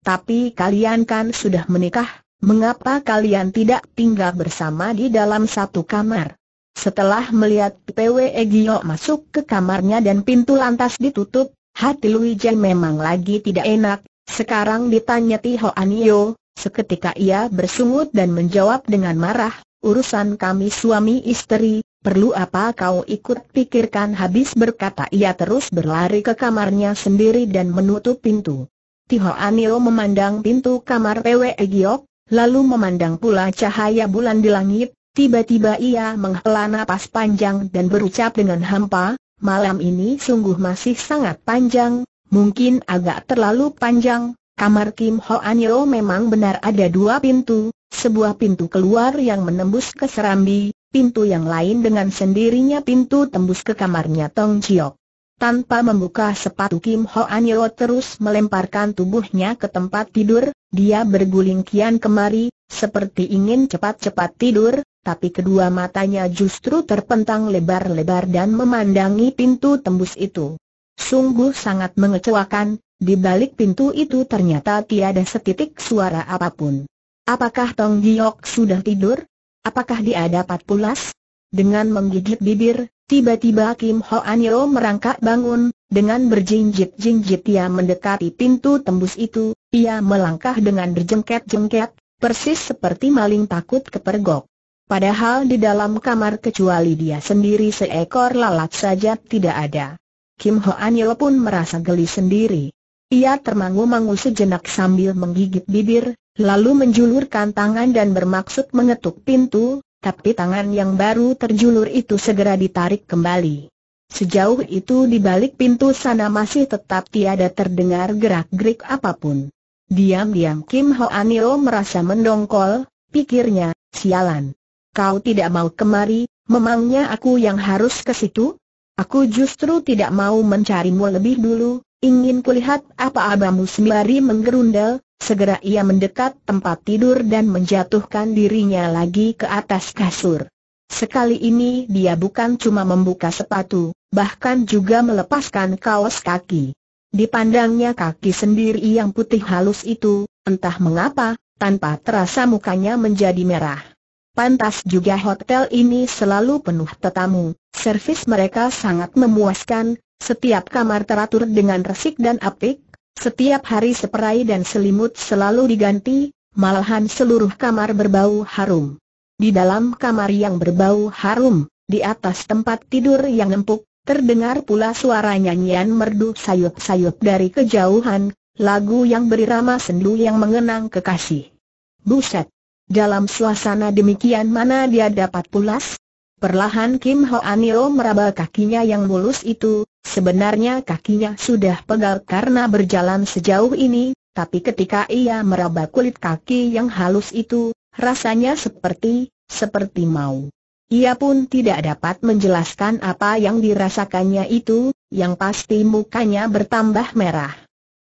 Tapi kalian kan sudah menikah, mengapa kalian tidak tinggal bersama di dalam satu kamar? Setelah melihat PW Egyo masuk ke kamarnya dan pintu lantas ditutup, hati Luijen memang lagi tidak enak. Sekarang ditanya Tiho Anio, seketika ia bersungut dan menjawab dengan marah, urusan kami suami istri, Perlu apa kau ikut pikirkan habis berkata ia terus berlari ke kamarnya sendiri dan menutup pintu. Tiho Anio memandang pintu kamar Pwe Giok, lalu memandang pula cahaya bulan di langit, tiba-tiba ia menghela napas panjang dan berucap dengan hampa, malam ini sungguh masih sangat panjang, mungkin agak terlalu panjang, kamar Kim Ho Anio memang benar ada dua pintu, sebuah pintu keluar yang menembus ke Serambi, pintu yang lain dengan sendirinya pintu tembus ke kamarnya Tong Chiok. Tanpa membuka sepatu Kim Ho Anyo terus melemparkan tubuhnya ke tempat tidur, dia berguling kian kemari, seperti ingin cepat-cepat tidur, tapi kedua matanya justru terpentang lebar-lebar dan memandangi pintu tembus itu. Sungguh sangat mengecewakan, di balik pintu itu ternyata tiada setitik suara apapun. Apakah Tong Giok sudah tidur? Apakah dia dapat pulas? Dengan menggigit bibir, tiba-tiba Kim Ho Anyo merangkak bangun, dengan berjinjit-jinjit ia mendekati pintu tembus itu, ia melangkah dengan berjengket-jengket, persis seperti maling takut kepergok. Padahal di dalam kamar kecuali dia sendiri seekor lalat saja tidak ada. Kim Ho Anyo pun merasa geli sendiri. Ia termangu-mangu sejenak sambil menggigit bibir, lalu menjulurkan tangan dan bermaksud mengetuk pintu, tapi tangan yang baru terjulur itu segera ditarik kembali. Sejauh itu di balik pintu sana masih tetap tiada terdengar gerak-gerik apapun. Diam-diam Kim Ho Anio merasa mendongkol, pikirnya, sialan. Kau tidak mau kemari, memangnya aku yang harus ke situ? Aku justru tidak mau mencarimu lebih dulu, ingin kulihat apa abamu sembari menggerundel, Segera ia mendekat tempat tidur dan menjatuhkan dirinya lagi ke atas kasur. Sekali ini dia bukan cuma membuka sepatu, bahkan juga melepaskan kaos kaki. Dipandangnya kaki sendiri yang putih halus itu, entah mengapa, tanpa terasa mukanya menjadi merah. Pantas juga hotel ini selalu penuh tetamu, servis mereka sangat memuaskan, setiap kamar teratur dengan resik dan apik, setiap hari seperai dan selimut selalu diganti, malahan seluruh kamar berbau harum. Di dalam kamar yang berbau harum, di atas tempat tidur yang empuk, terdengar pula suara nyanyian merdu sayup-sayup dari kejauhan, lagu yang berirama sendu yang mengenang kekasih. Buset! Dalam suasana demikian mana dia dapat pulas? Perlahan Kim Ho Anio meraba kakinya yang mulus itu, Sebenarnya kakinya sudah pegal karena berjalan sejauh ini, tapi ketika ia meraba kulit kaki yang halus itu, rasanya seperti, seperti mau. Ia pun tidak dapat menjelaskan apa yang dirasakannya itu, yang pasti mukanya bertambah merah.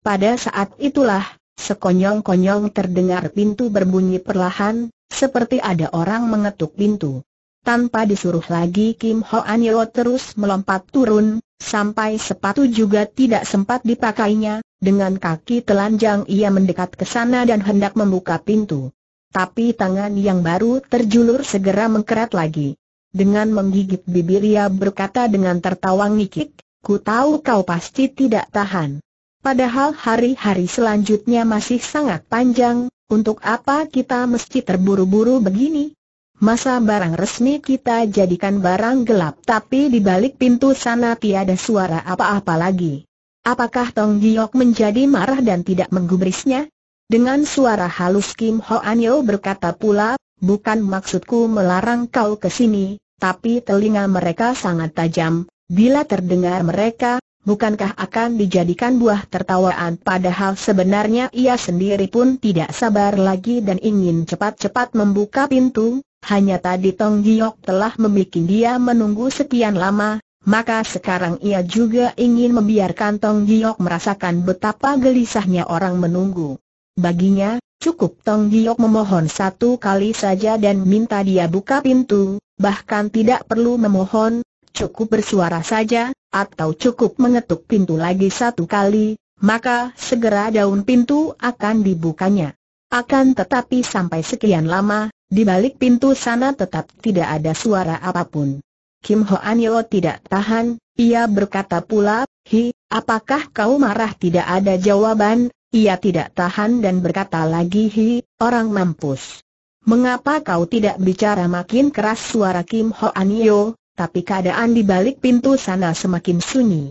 Pada saat itulah, sekonyong-konyong terdengar pintu berbunyi perlahan, seperti ada orang mengetuk pintu. Tanpa disuruh lagi Kim Ho Anyo terus melompat turun, Sampai sepatu juga tidak sempat dipakainya, dengan kaki telanjang ia mendekat ke sana dan hendak membuka pintu. Tapi tangan yang baru terjulur segera mengkerat lagi. Dengan menggigit bibir ia berkata dengan tertawa ngikik, ku tahu kau pasti tidak tahan. Padahal hari-hari selanjutnya masih sangat panjang, untuk apa kita mesti terburu-buru begini? Masa barang resmi kita jadikan barang gelap tapi di balik pintu sana tiada suara apa-apa lagi. Apakah Tong Giok menjadi marah dan tidak menggubrisnya? Dengan suara halus Kim Ho Anyo berkata pula, bukan maksudku melarang kau ke sini, tapi telinga mereka sangat tajam, bila terdengar mereka, bukankah akan dijadikan buah tertawaan padahal sebenarnya ia sendiri pun tidak sabar lagi dan ingin cepat-cepat membuka pintu, hanya tadi Tong Giok telah membuat dia menunggu sekian lama, maka sekarang ia juga ingin membiarkan Tong Giok merasakan betapa gelisahnya orang menunggu. Baginya, cukup Tong Giok memohon satu kali saja dan minta dia buka pintu, bahkan tidak perlu memohon, cukup bersuara saja, atau cukup mengetuk pintu lagi satu kali, maka segera daun pintu akan dibukanya. Akan tetapi sampai sekian lama, di balik pintu sana tetap tidak ada suara apapun. Kim Hoan Yo tidak tahan, ia berkata pula, Hi, apakah kau marah tidak ada jawaban? Ia tidak tahan dan berkata lagi Hi, orang mampus. Mengapa kau tidak bicara makin keras suara Kim Hoan Yo, tapi keadaan di balik pintu sana semakin sunyi.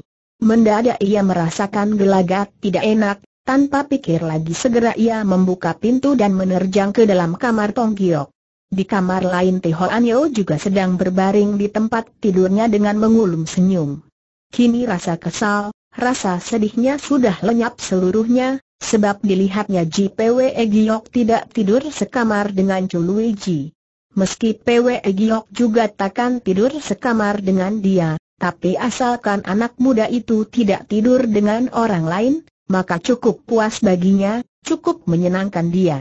Mendadak ia merasakan gelagat tidak enak, tanpa pikir lagi segera ia membuka pintu dan menerjang ke dalam kamar Tong Giok. Di kamar lain Tiho Anyo juga sedang berbaring di tempat tidurnya dengan mengulum senyum. Kini rasa kesal, rasa sedihnya sudah lenyap seluruhnya, sebab dilihatnya Ji Pwe Giok tidak tidur sekamar dengan Ji. Meski PW Giok juga takkan tidur sekamar dengan dia, tapi asalkan anak muda itu tidak tidur dengan orang lain, maka cukup puas baginya, cukup menyenangkan dia.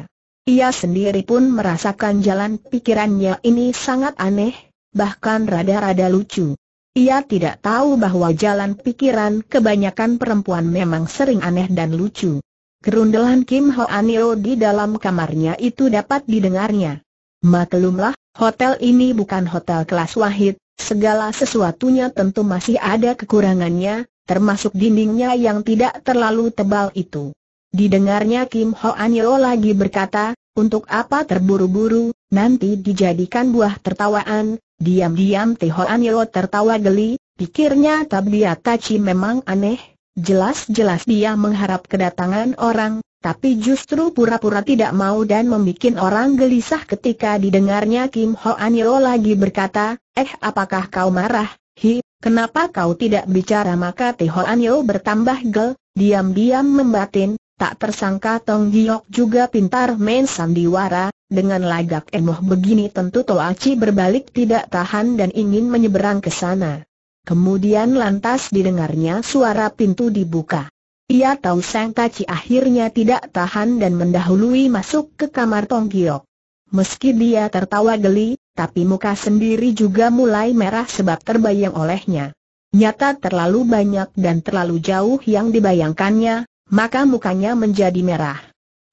Ia sendiri pun merasakan jalan pikirannya ini sangat aneh, bahkan rada-rada lucu. Ia tidak tahu bahwa jalan pikiran kebanyakan perempuan memang sering aneh dan lucu. Gerundelan Kim Ho Anio di dalam kamarnya itu dapat didengarnya. Maklumlah, hotel ini bukan hotel kelas wahid, segala sesuatunya tentu masih ada kekurangannya, termasuk dindingnya yang tidak terlalu tebal itu. Didengarnya Kim Ho Anyo lagi berkata, untuk apa terburu-buru, nanti dijadikan buah tertawaan, diam-diam Teh Ho Anyo tertawa geli, pikirnya Tabia Tachi memang aneh, jelas-jelas dia mengharap kedatangan orang, tapi justru pura-pura tidak mau dan membuat orang gelisah ketika didengarnya Kim Ho Anyo lagi berkata, eh apakah kau marah, hi, Kenapa kau tidak bicara maka Teh Hoan bertambah gel, diam-diam membatin, tak tersangka Tong Giok juga pintar main sandiwara, dengan lagak emoh begini tentu Aci berbalik tidak tahan dan ingin menyeberang ke sana. Kemudian lantas didengarnya suara pintu dibuka. Ia tahu Sang Taci akhirnya tidak tahan dan mendahului masuk ke kamar Tong Giok. Meski dia tertawa geli, tapi muka sendiri juga mulai merah sebab terbayang olehnya. Nyata terlalu banyak dan terlalu jauh yang dibayangkannya, maka mukanya menjadi merah.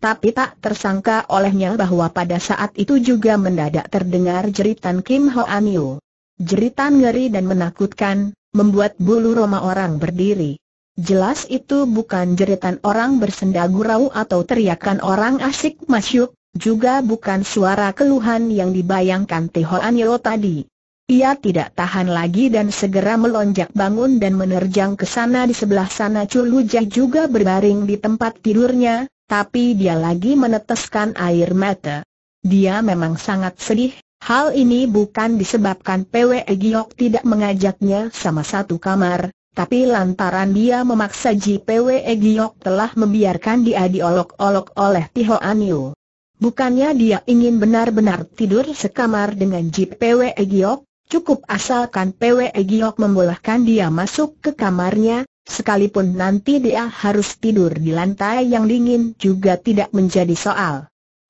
Tapi tak tersangka olehnya bahwa pada saat itu juga mendadak terdengar jeritan Kim Ho Yu. Jeritan ngeri dan menakutkan, membuat bulu roma orang berdiri. Jelas itu bukan jeritan orang bersenda gurau atau teriakan orang asik masyuk, juga bukan suara keluhan yang dibayangkan Teo Anio tadi. Ia tidak tahan lagi dan segera melonjak bangun dan menerjang ke sana di sebelah sana Culujah juga berbaring di tempat tidurnya, tapi dia lagi meneteskan air mata. Dia memang sangat sedih, hal ini bukan disebabkan PW Giok tidak mengajaknya sama satu kamar, tapi lantaran dia memaksa Ji PW Giok telah membiarkan dia diolok-olok oleh Tiho Anio. Bukannya dia ingin benar-benar tidur sekamar dengan Jip Pwe Giok, cukup asalkan Pwe Giok membolehkan dia masuk ke kamarnya, sekalipun nanti dia harus tidur di lantai yang dingin juga tidak menjadi soal.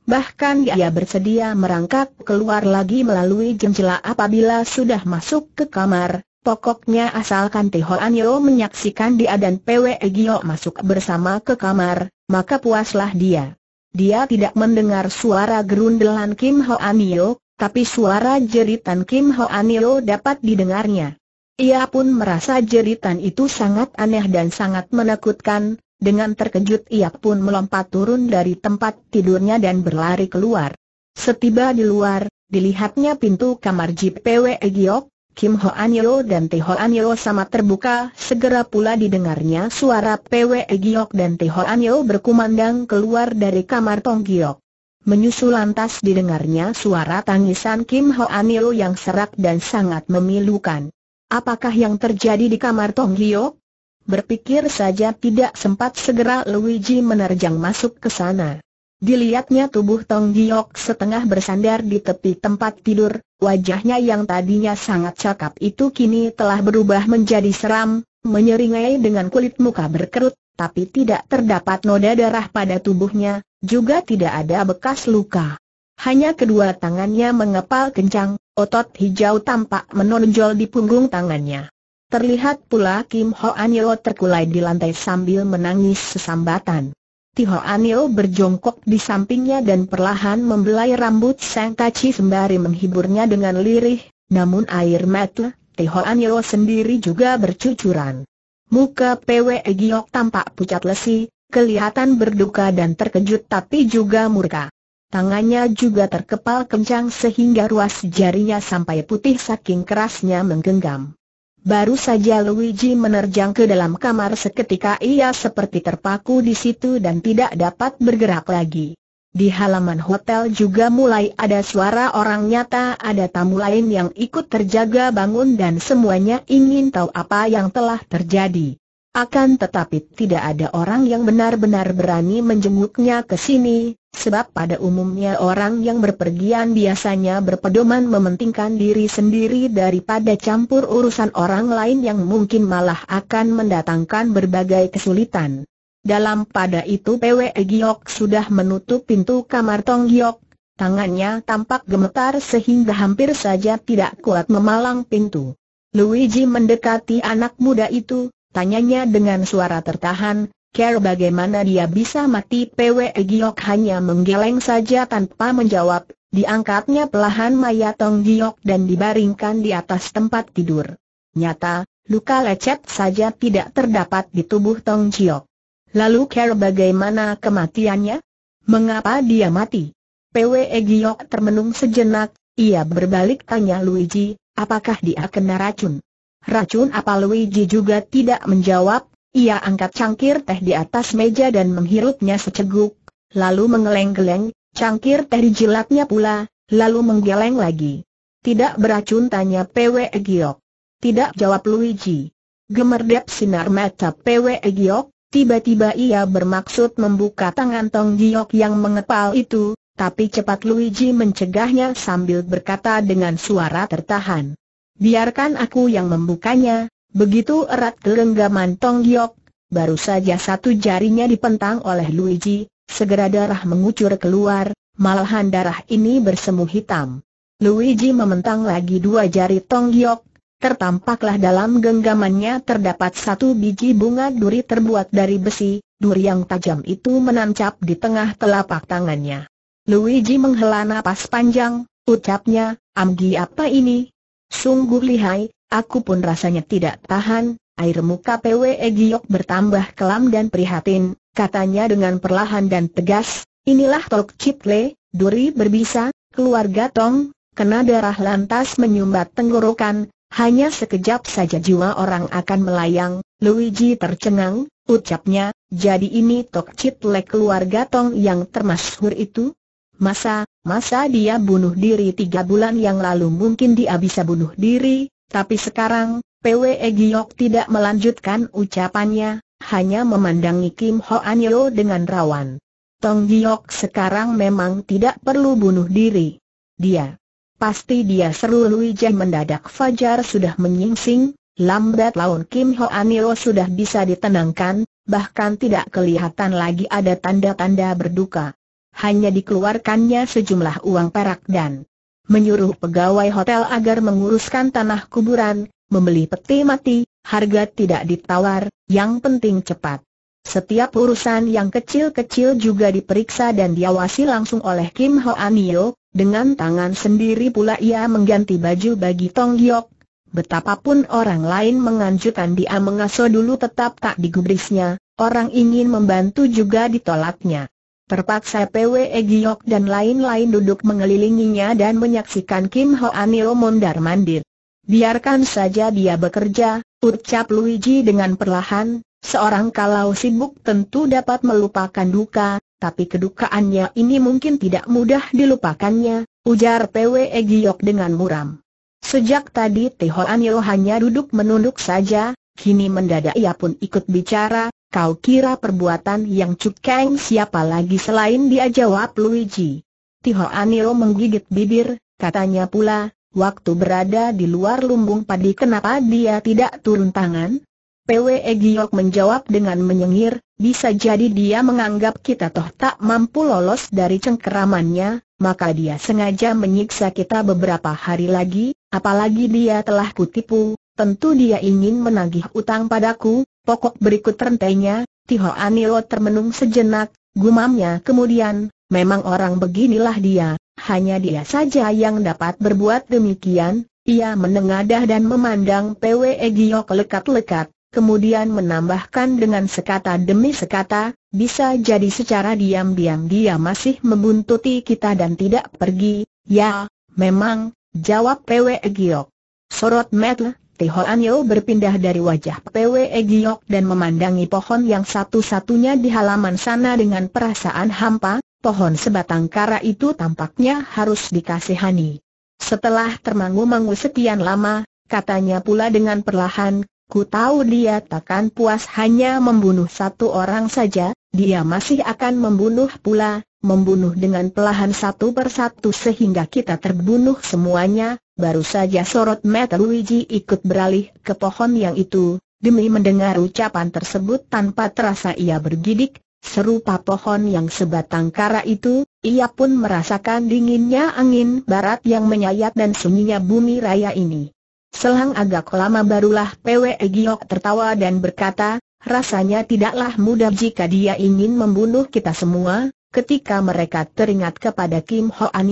Bahkan dia bersedia merangkak keluar lagi melalui jendela apabila sudah masuk ke kamar, pokoknya asalkan Tio Anyo menyaksikan dia dan Pwe Giok masuk bersama ke kamar, maka puaslah dia. Dia tidak mendengar suara gerundelan Kim Ho Anio, tapi suara jeritan Kim Ho Anio dapat didengarnya. Ia pun merasa jeritan itu sangat aneh dan sangat menakutkan, dengan terkejut ia pun melompat turun dari tempat tidurnya dan berlari keluar. Setiba di luar, dilihatnya pintu kamar jeep Pwe Giok, Kim An Yeo dan Ho An Yeo sama terbuka, segera pula didengarnya suara Pwe Giok dan Ho An Yeo berkumandang keluar dari kamar Tong Giok. Menyusul lantas didengarnya suara tangisan Kim An Yeo yang serak dan sangat memilukan. Apakah yang terjadi di kamar Tong Giok? Berpikir saja tidak sempat segera Luigi menerjang masuk ke sana. Dilihatnya tubuh Tong Giok setengah bersandar di tepi tempat tidur, wajahnya yang tadinya sangat cakap itu kini telah berubah menjadi seram, menyeringai dengan kulit muka berkerut, tapi tidak terdapat noda darah pada tubuhnya, juga tidak ada bekas luka. Hanya kedua tangannya mengepal kencang, otot hijau tampak menonjol di punggung tangannya. Terlihat pula Kim Ho An terkulai di lantai sambil menangis sesambatan. Tiho Anil berjongkok di sampingnya dan perlahan membelai rambut Sang Kaci sembari menghiburnya dengan lirih, namun air mata Tiho Anil sendiri juga bercucuran. Muka PW Giok tampak pucat lesi, kelihatan berduka dan terkejut tapi juga murka. Tangannya juga terkepal kencang sehingga ruas jarinya sampai putih saking kerasnya menggenggam. Baru saja Luigi menerjang ke dalam kamar seketika ia seperti terpaku di situ dan tidak dapat bergerak lagi. Di halaman hotel juga mulai ada suara orang nyata ada tamu lain yang ikut terjaga bangun dan semuanya ingin tahu apa yang telah terjadi. Akan tetapi tidak ada orang yang benar-benar berani menjenguknya ke sini, sebab pada umumnya orang yang berpergian biasanya berpedoman mementingkan diri sendiri daripada campur urusan orang lain yang mungkin malah akan mendatangkan berbagai kesulitan. Dalam pada itu PW Giok sudah menutup pintu kamar Tong Giok, tangannya tampak gemetar sehingga hampir saja tidak kuat memalang pintu. Luigi mendekati anak muda itu, Tanyanya dengan suara tertahan, Care bagaimana dia bisa mati PW Giok hanya menggeleng saja tanpa menjawab, diangkatnya pelahan Mayatong Giok dan dibaringkan di atas tempat tidur. Nyata, luka lecet saja tidak terdapat di tubuh Tong Giok. Lalu Care bagaimana kematiannya? Mengapa dia mati? PW Giok termenung sejenak, ia berbalik tanya Luigi, apakah dia kena racun? Racun apa Luigi juga tidak menjawab, ia angkat cangkir teh di atas meja dan menghirupnya seceguk, lalu mengeleng-geleng, cangkir teh dijilatnya pula, lalu menggeleng lagi. Tidak beracun tanya PW Giok. Tidak jawab Luigi. Gemerdep sinar mata PW Giok, tiba-tiba ia bermaksud membuka tangan Tong Giok yang mengepal itu, tapi cepat Luigi mencegahnya sambil berkata dengan suara tertahan. Biarkan aku yang membukanya, begitu erat gelenggaman Tong Giok, baru saja satu jarinya dipentang oleh Luigi, segera darah mengucur keluar, malahan darah ini bersemu hitam. Luigi mementang lagi dua jari Tong Giok, tertampaklah dalam genggamannya terdapat satu biji bunga duri terbuat dari besi, duri yang tajam itu menancap di tengah telapak tangannya. Luigi menghela napas panjang, ucapnya, Amgi apa ini? Sungguh lihai, aku pun rasanya tidak tahan, air muka PW Giok bertambah kelam dan prihatin, katanya dengan perlahan dan tegas, inilah Tok Chiple, duri berbisa, keluarga Tong, kena darah lantas menyumbat tenggorokan, hanya sekejap saja jiwa orang akan melayang, Luigi tercengang, ucapnya, jadi ini Tok Le keluarga Tong yang termasyhur itu? Masa, masa dia bunuh diri tiga bulan yang lalu mungkin dia bisa bunuh diri, tapi sekarang, PWE Giok tidak melanjutkan ucapannya, hanya memandangi Kim Ho An Yo dengan rawan. Tong Giok sekarang memang tidak perlu bunuh diri. Dia. Pasti dia seru Jai mendadak Fajar sudah menyingsing, lambat laun Kim Ho An Yo sudah bisa ditenangkan, bahkan tidak kelihatan lagi ada tanda-tanda berduka hanya dikeluarkannya sejumlah uang perak dan menyuruh pegawai hotel agar menguruskan tanah kuburan, membeli peti mati, harga tidak ditawar, yang penting cepat. Setiap urusan yang kecil-kecil juga diperiksa dan diawasi langsung oleh Kim Ho Yo, dengan tangan sendiri pula ia mengganti baju bagi Tong Yok. Betapapun orang lain menganjurkan dia mengasuh dulu tetap tak digubrisnya, orang ingin membantu juga ditolaknya. Terpaksa PW Giok dan lain-lain duduk mengelilinginya dan menyaksikan Kim Ho Anil mondar mandir. Biarkan saja dia bekerja, ucap Luigi dengan perlahan, seorang kalau sibuk tentu dapat melupakan duka, tapi kedukaannya ini mungkin tidak mudah dilupakannya, ujar PW Giok dengan muram. Sejak tadi Tiho Anil hanya duduk menunduk saja, kini mendadak ia pun ikut bicara, Kau kira perbuatan yang cukeng siapa lagi selain dia jawab Luigi. Tiho Aniro menggigit bibir, katanya pula, waktu berada di luar lumbung padi kenapa dia tidak turun tangan? PWE Giok menjawab dengan menyengir, bisa jadi dia menganggap kita toh tak mampu lolos dari cengkeramannya, maka dia sengaja menyiksa kita beberapa hari lagi, apalagi dia telah kutipu, tentu dia ingin menagih utang padaku, pokok berikut rentenya, Tiho Anilo termenung sejenak, gumamnya kemudian, memang orang beginilah dia, hanya dia saja yang dapat berbuat demikian, ia menengadah dan memandang PW Giyok lekat-lekat, kemudian menambahkan dengan sekata demi sekata, bisa jadi secara diam-diam dia masih membuntuti kita dan tidak pergi, ya, memang, jawab PW Giyok. Sorot Metle, Tihoan Yeo berpindah dari wajah Pwe Giok dan memandangi pohon yang satu-satunya di halaman sana dengan perasaan hampa, pohon sebatang kara itu tampaknya harus dikasihani. Setelah termangu-mangu sekian lama, katanya pula dengan perlahan, ku tahu dia takkan puas hanya membunuh satu orang saja, dia masih akan membunuh pula, membunuh dengan perlahan satu persatu sehingga kita terbunuh semuanya, Baru saja sorot mata Luigi ikut beralih ke pohon yang itu, demi mendengar ucapan tersebut tanpa terasa ia bergidik, serupa pohon yang sebatang kara itu, ia pun merasakan dinginnya angin barat yang menyayat dan sunyinya bumi raya ini. Selang agak lama barulah PW Giok tertawa dan berkata, rasanya tidaklah mudah jika dia ingin membunuh kita semua, ketika mereka teringat kepada Kim Ho An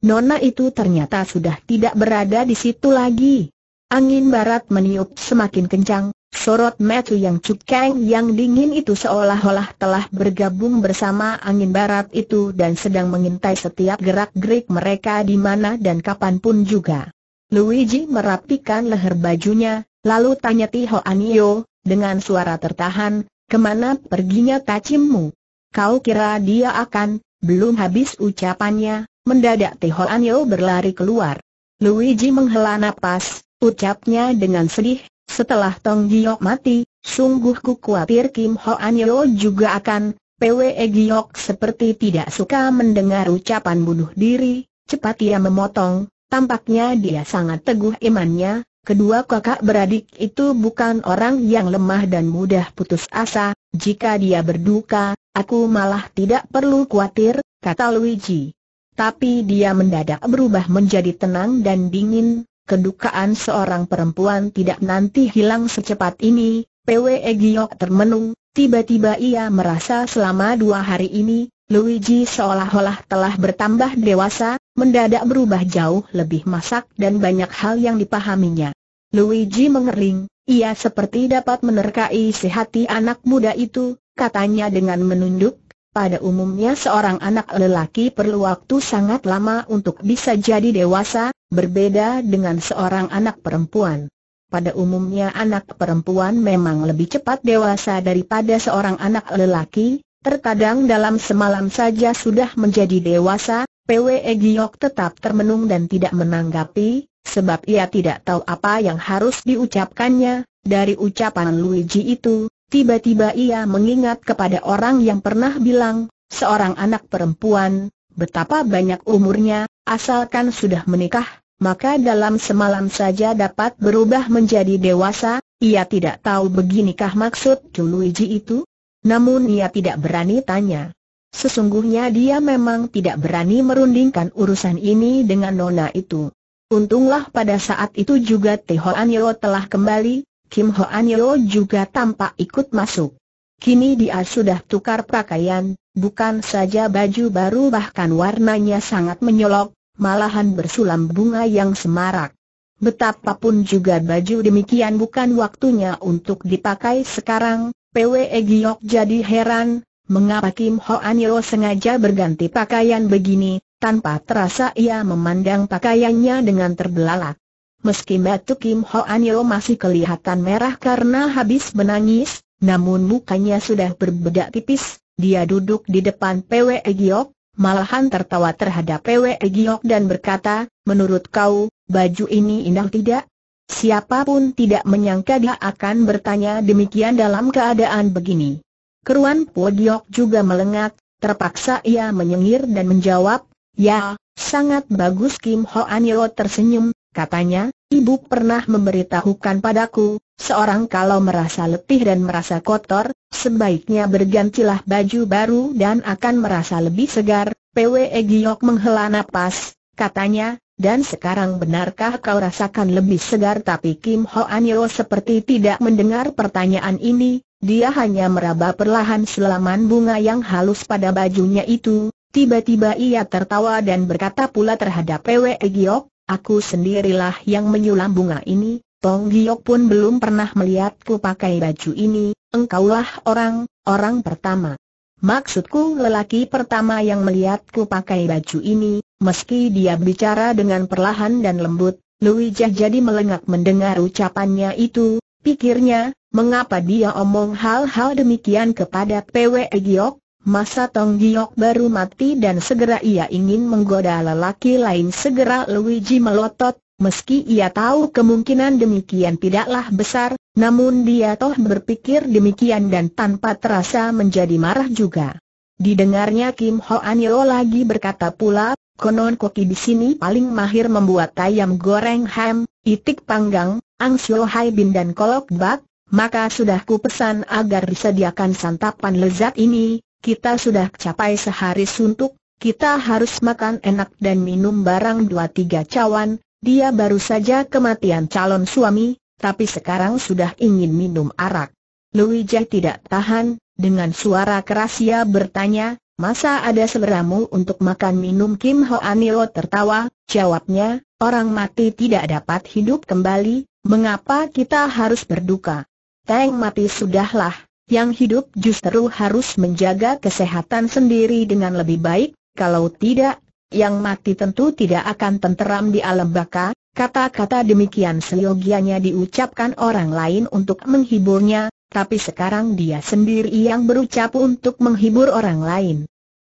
nona itu ternyata sudah tidak berada di situ lagi. Angin barat meniup semakin kencang, sorot metu yang cukeng yang dingin itu seolah-olah telah bergabung bersama angin barat itu dan sedang mengintai setiap gerak-gerik mereka di mana dan kapanpun juga. Luigi merapikan leher bajunya, lalu tanya Tiho Anio, dengan suara tertahan, kemana perginya tacimmu? Kau kira dia akan, belum habis ucapannya, mendadak Teh Anyo berlari keluar. Luigi menghela napas, ucapnya dengan sedih, setelah Tong Giok mati, sungguh ku khawatir Kim Ho Anyo juga akan, PWE Giok seperti tidak suka mendengar ucapan bunuh diri, cepat ia memotong, tampaknya dia sangat teguh imannya, kedua kakak beradik itu bukan orang yang lemah dan mudah putus asa, jika dia berduka, aku malah tidak perlu khawatir, kata Luigi. Tapi dia mendadak berubah menjadi tenang dan dingin, kedukaan seorang perempuan tidak nanti hilang secepat ini, PWE Giok termenung, tiba-tiba ia merasa selama dua hari ini, Luigi seolah-olah telah bertambah dewasa, mendadak berubah jauh lebih masak dan banyak hal yang dipahaminya. Luigi mengering, ia seperti dapat menerkai sehati hati anak muda itu, katanya dengan menunduk, pada umumnya seorang anak lelaki perlu waktu sangat lama untuk bisa jadi dewasa, berbeda dengan seorang anak perempuan. Pada umumnya anak perempuan memang lebih cepat dewasa daripada seorang anak lelaki, terkadang dalam semalam saja sudah menjadi dewasa, PWE Giyok tetap termenung dan tidak menanggapi, Sebab ia tidak tahu apa yang harus diucapkannya, dari ucapan Luigi itu, tiba-tiba ia mengingat kepada orang yang pernah bilang, seorang anak perempuan, betapa banyak umurnya, asalkan sudah menikah, maka dalam semalam saja dapat berubah menjadi dewasa, ia tidak tahu beginikah maksud Luigi itu? Namun ia tidak berani tanya. Sesungguhnya dia memang tidak berani merundingkan urusan ini dengan nona itu. Untunglah pada saat itu juga Teh Ho Yo telah kembali, Kim Hoan Yo juga tampak ikut masuk. Kini dia sudah tukar pakaian, bukan saja baju baru bahkan warnanya sangat menyolok, malahan bersulam bunga yang semarak. Betapapun juga baju demikian bukan waktunya untuk dipakai sekarang, PWE Giyok jadi heran, mengapa Kim Hoan Yo sengaja berganti pakaian begini, tanpa terasa ia memandang pakaiannya dengan terbelalak. Meski Batu Kim An Yo masih kelihatan merah karena habis menangis, namun mukanya sudah berbedak tipis, dia duduk di depan PW Giok, malahan tertawa terhadap PW Giok dan berkata, menurut kau, baju ini indah tidak? Siapapun tidak menyangka dia akan bertanya demikian dalam keadaan begini. Keruan Pwe Giok juga melengat, terpaksa ia menyengir dan menjawab, Ya, sangat bagus Kim Ho Yo tersenyum, katanya, ibu pernah memberitahukan padaku, seorang kalau merasa letih dan merasa kotor, sebaiknya bergantilah baju baru dan akan merasa lebih segar, PWE Giyok menghela nafas, katanya, dan sekarang benarkah kau rasakan lebih segar tapi Kim Ho Yo seperti tidak mendengar pertanyaan ini, dia hanya meraba perlahan selaman bunga yang halus pada bajunya itu, Tiba-tiba ia tertawa dan berkata pula terhadap Pwe Giok, aku sendirilah yang menyulam bunga ini, Tong Giok pun belum pernah melihatku pakai baju ini, engkaulah orang, orang pertama. Maksudku lelaki pertama yang melihatku pakai baju ini, meski dia bicara dengan perlahan dan lembut, Luijah jadi melengak mendengar ucapannya itu, pikirnya, mengapa dia omong hal-hal demikian kepada Pwe Giok, Masa Tong Giok baru mati dan segera ia ingin menggoda lelaki lain segera Luigi melotot, meski ia tahu kemungkinan demikian tidaklah besar, namun dia toh berpikir demikian dan tanpa terasa menjadi marah juga. Didengarnya Kim Ho Anio lagi berkata pula, konon koki di sini paling mahir membuat ayam goreng ham, itik panggang, angsuo hai bin dan kolok bak, maka sudah ku pesan agar disediakan santapan lezat ini, kita sudah capai sehari suntuk, kita harus makan enak dan minum barang dua tiga cawan, dia baru saja kematian calon suami, tapi sekarang sudah ingin minum arak. Luijah tidak tahan, dengan suara keras ia bertanya, masa ada seleramu untuk makan minum Kim Ho Anilot tertawa, jawabnya, orang mati tidak dapat hidup kembali, mengapa kita harus berduka? Teng mati sudahlah, yang hidup justru harus menjaga kesehatan sendiri dengan lebih baik, kalau tidak, yang mati tentu tidak akan tenteram di alam baka, kata-kata demikian seyogianya diucapkan orang lain untuk menghiburnya, tapi sekarang dia sendiri yang berucap untuk menghibur orang lain.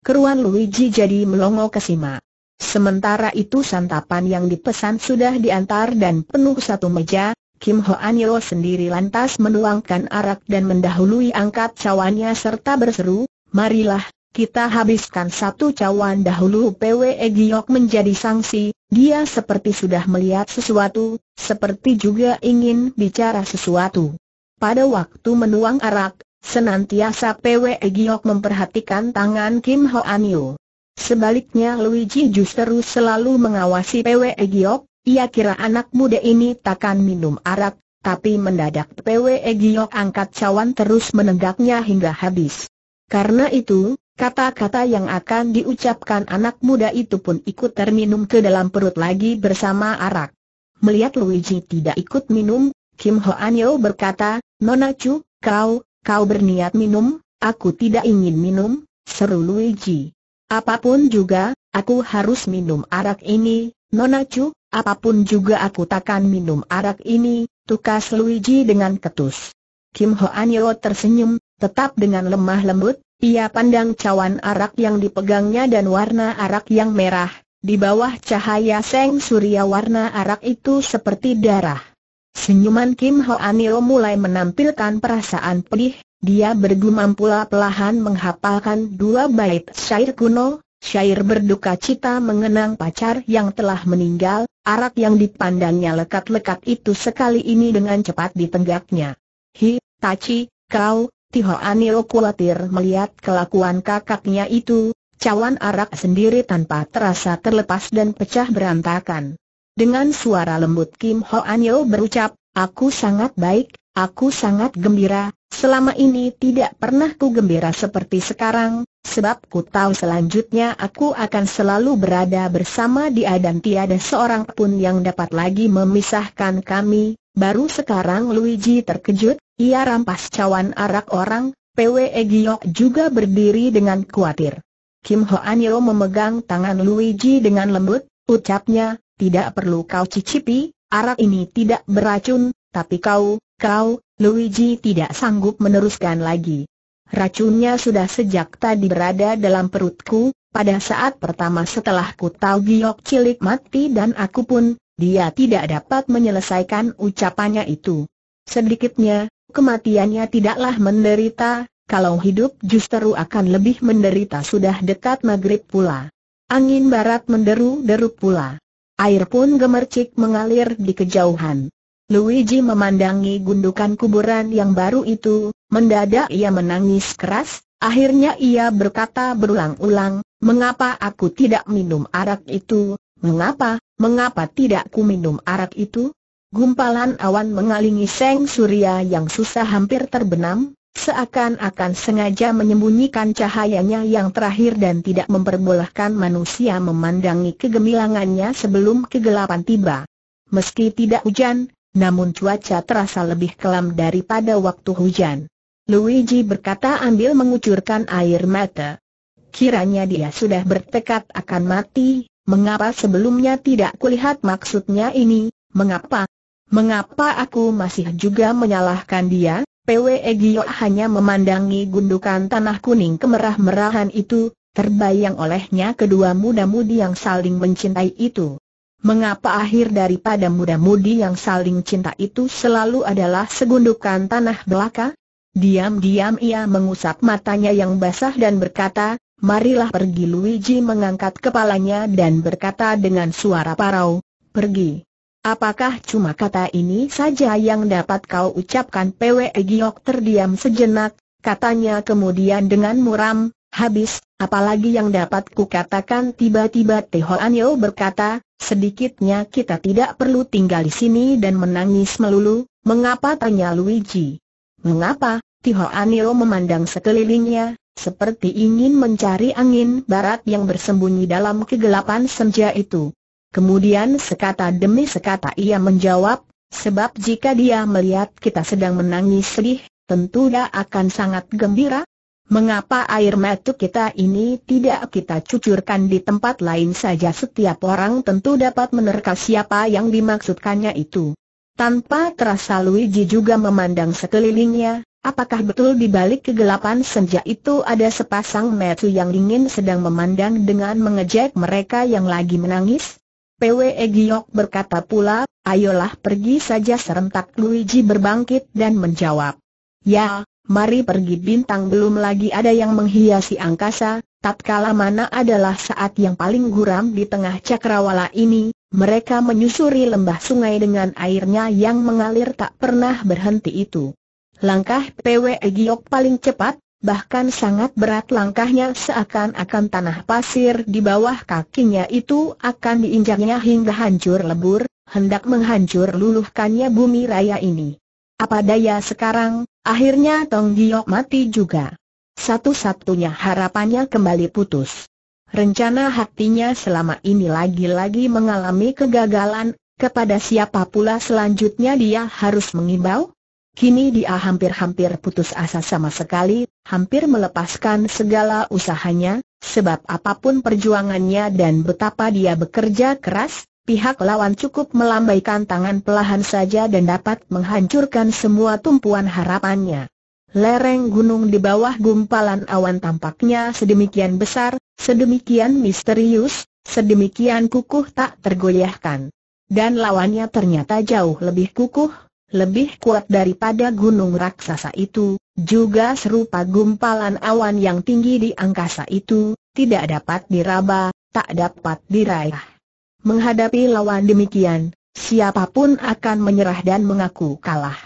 Keruan Luigi jadi melongo ke Sima. Sementara itu santapan yang dipesan sudah diantar dan penuh satu meja, Kim Ho Anilo sendiri lantas menuangkan arak dan mendahului angkat cawannya serta berseru, marilah, kita habiskan satu cawan dahulu PWE Giok menjadi sanksi, dia seperti sudah melihat sesuatu, seperti juga ingin bicara sesuatu. Pada waktu menuang arak, senantiasa PWE Giok memperhatikan tangan Kim Ho Anil. Sebaliknya Luigi justru selalu mengawasi PWE Giok, ia kira anak muda ini takkan minum arak, tapi mendadak PW Egyok angkat cawan terus menenggaknya hingga habis. Karena itu, kata-kata yang akan diucapkan anak muda itu pun ikut terminum ke dalam perut lagi bersama arak. Melihat Luigi tidak ikut minum, Kim Ho Anyo berkata, Nona Chu, kau, kau berniat minum, aku tidak ingin minum, seru Luigi. Apapun juga, aku harus minum arak ini, Nona Chu, apapun juga aku takkan minum arak ini, tukas Luigi dengan ketus. Kim Ho Yo tersenyum, tetap dengan lemah lembut, ia pandang cawan arak yang dipegangnya dan warna arak yang merah, di bawah cahaya seng surya warna arak itu seperti darah. Senyuman Kim Ho Yo mulai menampilkan perasaan pedih, dia bergumam pula pelahan menghapalkan dua bait syair kuno, Syair berduka cita mengenang pacar yang telah meninggal, arak yang dipandangnya lekat-lekat itu sekali ini dengan cepat ditenggaknya. Hi, Taci, kau, Tiho Anio kulatir melihat kelakuan kakaknya itu, cawan arak sendiri tanpa terasa terlepas dan pecah berantakan. Dengan suara lembut Kim Ho Anio berucap, aku sangat baik, aku sangat gembira, Selama ini tidak pernah ku gembira seperti sekarang, sebab ku tahu selanjutnya aku akan selalu berada bersama dia dan tiada seorang pun yang dapat lagi memisahkan kami. Baru sekarang Luigi terkejut, ia rampas cawan arak orang, PW e Giok juga berdiri dengan khawatir. Kim Hoan Yo memegang tangan Luigi dengan lembut, ucapnya, tidak perlu kau cicipi, arak ini tidak beracun, tapi kau, kau, Luigi tidak sanggup meneruskan lagi. Racunnya sudah sejak tadi berada dalam perutku, pada saat pertama setelah ku tahu giok cilik mati dan aku pun, dia tidak dapat menyelesaikan ucapannya itu. Sedikitnya, kematiannya tidaklah menderita, kalau hidup justru akan lebih menderita sudah dekat maghrib pula. Angin barat menderu-deru pula. Air pun gemercik mengalir di kejauhan. Luigi memandangi gundukan kuburan yang baru itu, mendadak ia menangis keras, akhirnya ia berkata berulang-ulang, mengapa aku tidak minum arak itu, mengapa, mengapa tidak ku minum arak itu? Gumpalan awan mengalingi seng surya yang susah hampir terbenam, seakan-akan sengaja menyembunyikan cahayanya yang terakhir dan tidak memperbolehkan manusia memandangi kegemilangannya sebelum kegelapan tiba. Meski tidak hujan, namun cuaca terasa lebih kelam daripada waktu hujan. Luigi berkata ambil mengucurkan air mata. Kiranya dia sudah bertekad akan mati, mengapa sebelumnya tidak kulihat maksudnya ini, mengapa? Mengapa aku masih juga menyalahkan dia? PW Egyo hanya memandangi gundukan tanah kuning kemerah-merahan itu, terbayang olehnya kedua muda-mudi yang saling mencintai itu. Mengapa akhir daripada muda-mudi yang saling cinta itu selalu adalah segundukan tanah belaka? Diam-diam ia mengusap matanya yang basah dan berkata, Marilah pergi Luigi mengangkat kepalanya dan berkata dengan suara parau, Pergi. Apakah cuma kata ini saja yang dapat kau ucapkan Pwe Giok terdiam sejenak, katanya kemudian dengan muram, Habis, apalagi yang dapat katakan? tiba-tiba Teo Anyo berkata, sedikitnya kita tidak perlu tinggal di sini dan menangis melulu, mengapa tanya Luigi. Mengapa, Tio Anio memandang sekelilingnya, seperti ingin mencari angin barat yang bersembunyi dalam kegelapan senja itu. Kemudian sekata demi sekata ia menjawab, sebab jika dia melihat kita sedang menangis sedih, tentu dia akan sangat gembira, Mengapa air mata kita ini tidak kita cucurkan di tempat lain saja setiap orang tentu dapat menerka siapa yang dimaksudkannya itu. Tanpa terasa Luigi juga memandang sekelilingnya, apakah betul di balik kegelapan senja itu ada sepasang mata yang dingin sedang memandang dengan mengejek mereka yang lagi menangis? PWE Giok berkata pula, ayolah pergi saja serentak Luigi berbangkit dan menjawab. Ya, mari pergi bintang belum lagi ada yang menghiasi angkasa, tatkala mana adalah saat yang paling guram di tengah cakrawala ini, mereka menyusuri lembah sungai dengan airnya yang mengalir tak pernah berhenti itu. Langkah PW Giok paling cepat, bahkan sangat berat langkahnya seakan-akan tanah pasir di bawah kakinya itu akan diinjaknya hingga hancur lebur, hendak menghancur luluhkannya bumi raya ini. Apa daya sekarang, akhirnya Tong Giok mati juga. Satu-satunya harapannya kembali putus. Rencana hatinya selama ini lagi-lagi mengalami kegagalan, kepada siapa pula selanjutnya dia harus mengimbau? Kini dia hampir-hampir putus asa sama sekali, hampir melepaskan segala usahanya, sebab apapun perjuangannya dan betapa dia bekerja keras, pihak lawan cukup melambaikan tangan pelahan saja dan dapat menghancurkan semua tumpuan harapannya. Lereng gunung di bawah gumpalan awan tampaknya sedemikian besar, sedemikian misterius, sedemikian kukuh tak tergoyahkan. Dan lawannya ternyata jauh lebih kukuh, lebih kuat daripada gunung raksasa itu, juga serupa gumpalan awan yang tinggi di angkasa itu, tidak dapat diraba, tak dapat diraih. Menghadapi lawan demikian, siapapun akan menyerah dan mengaku kalah.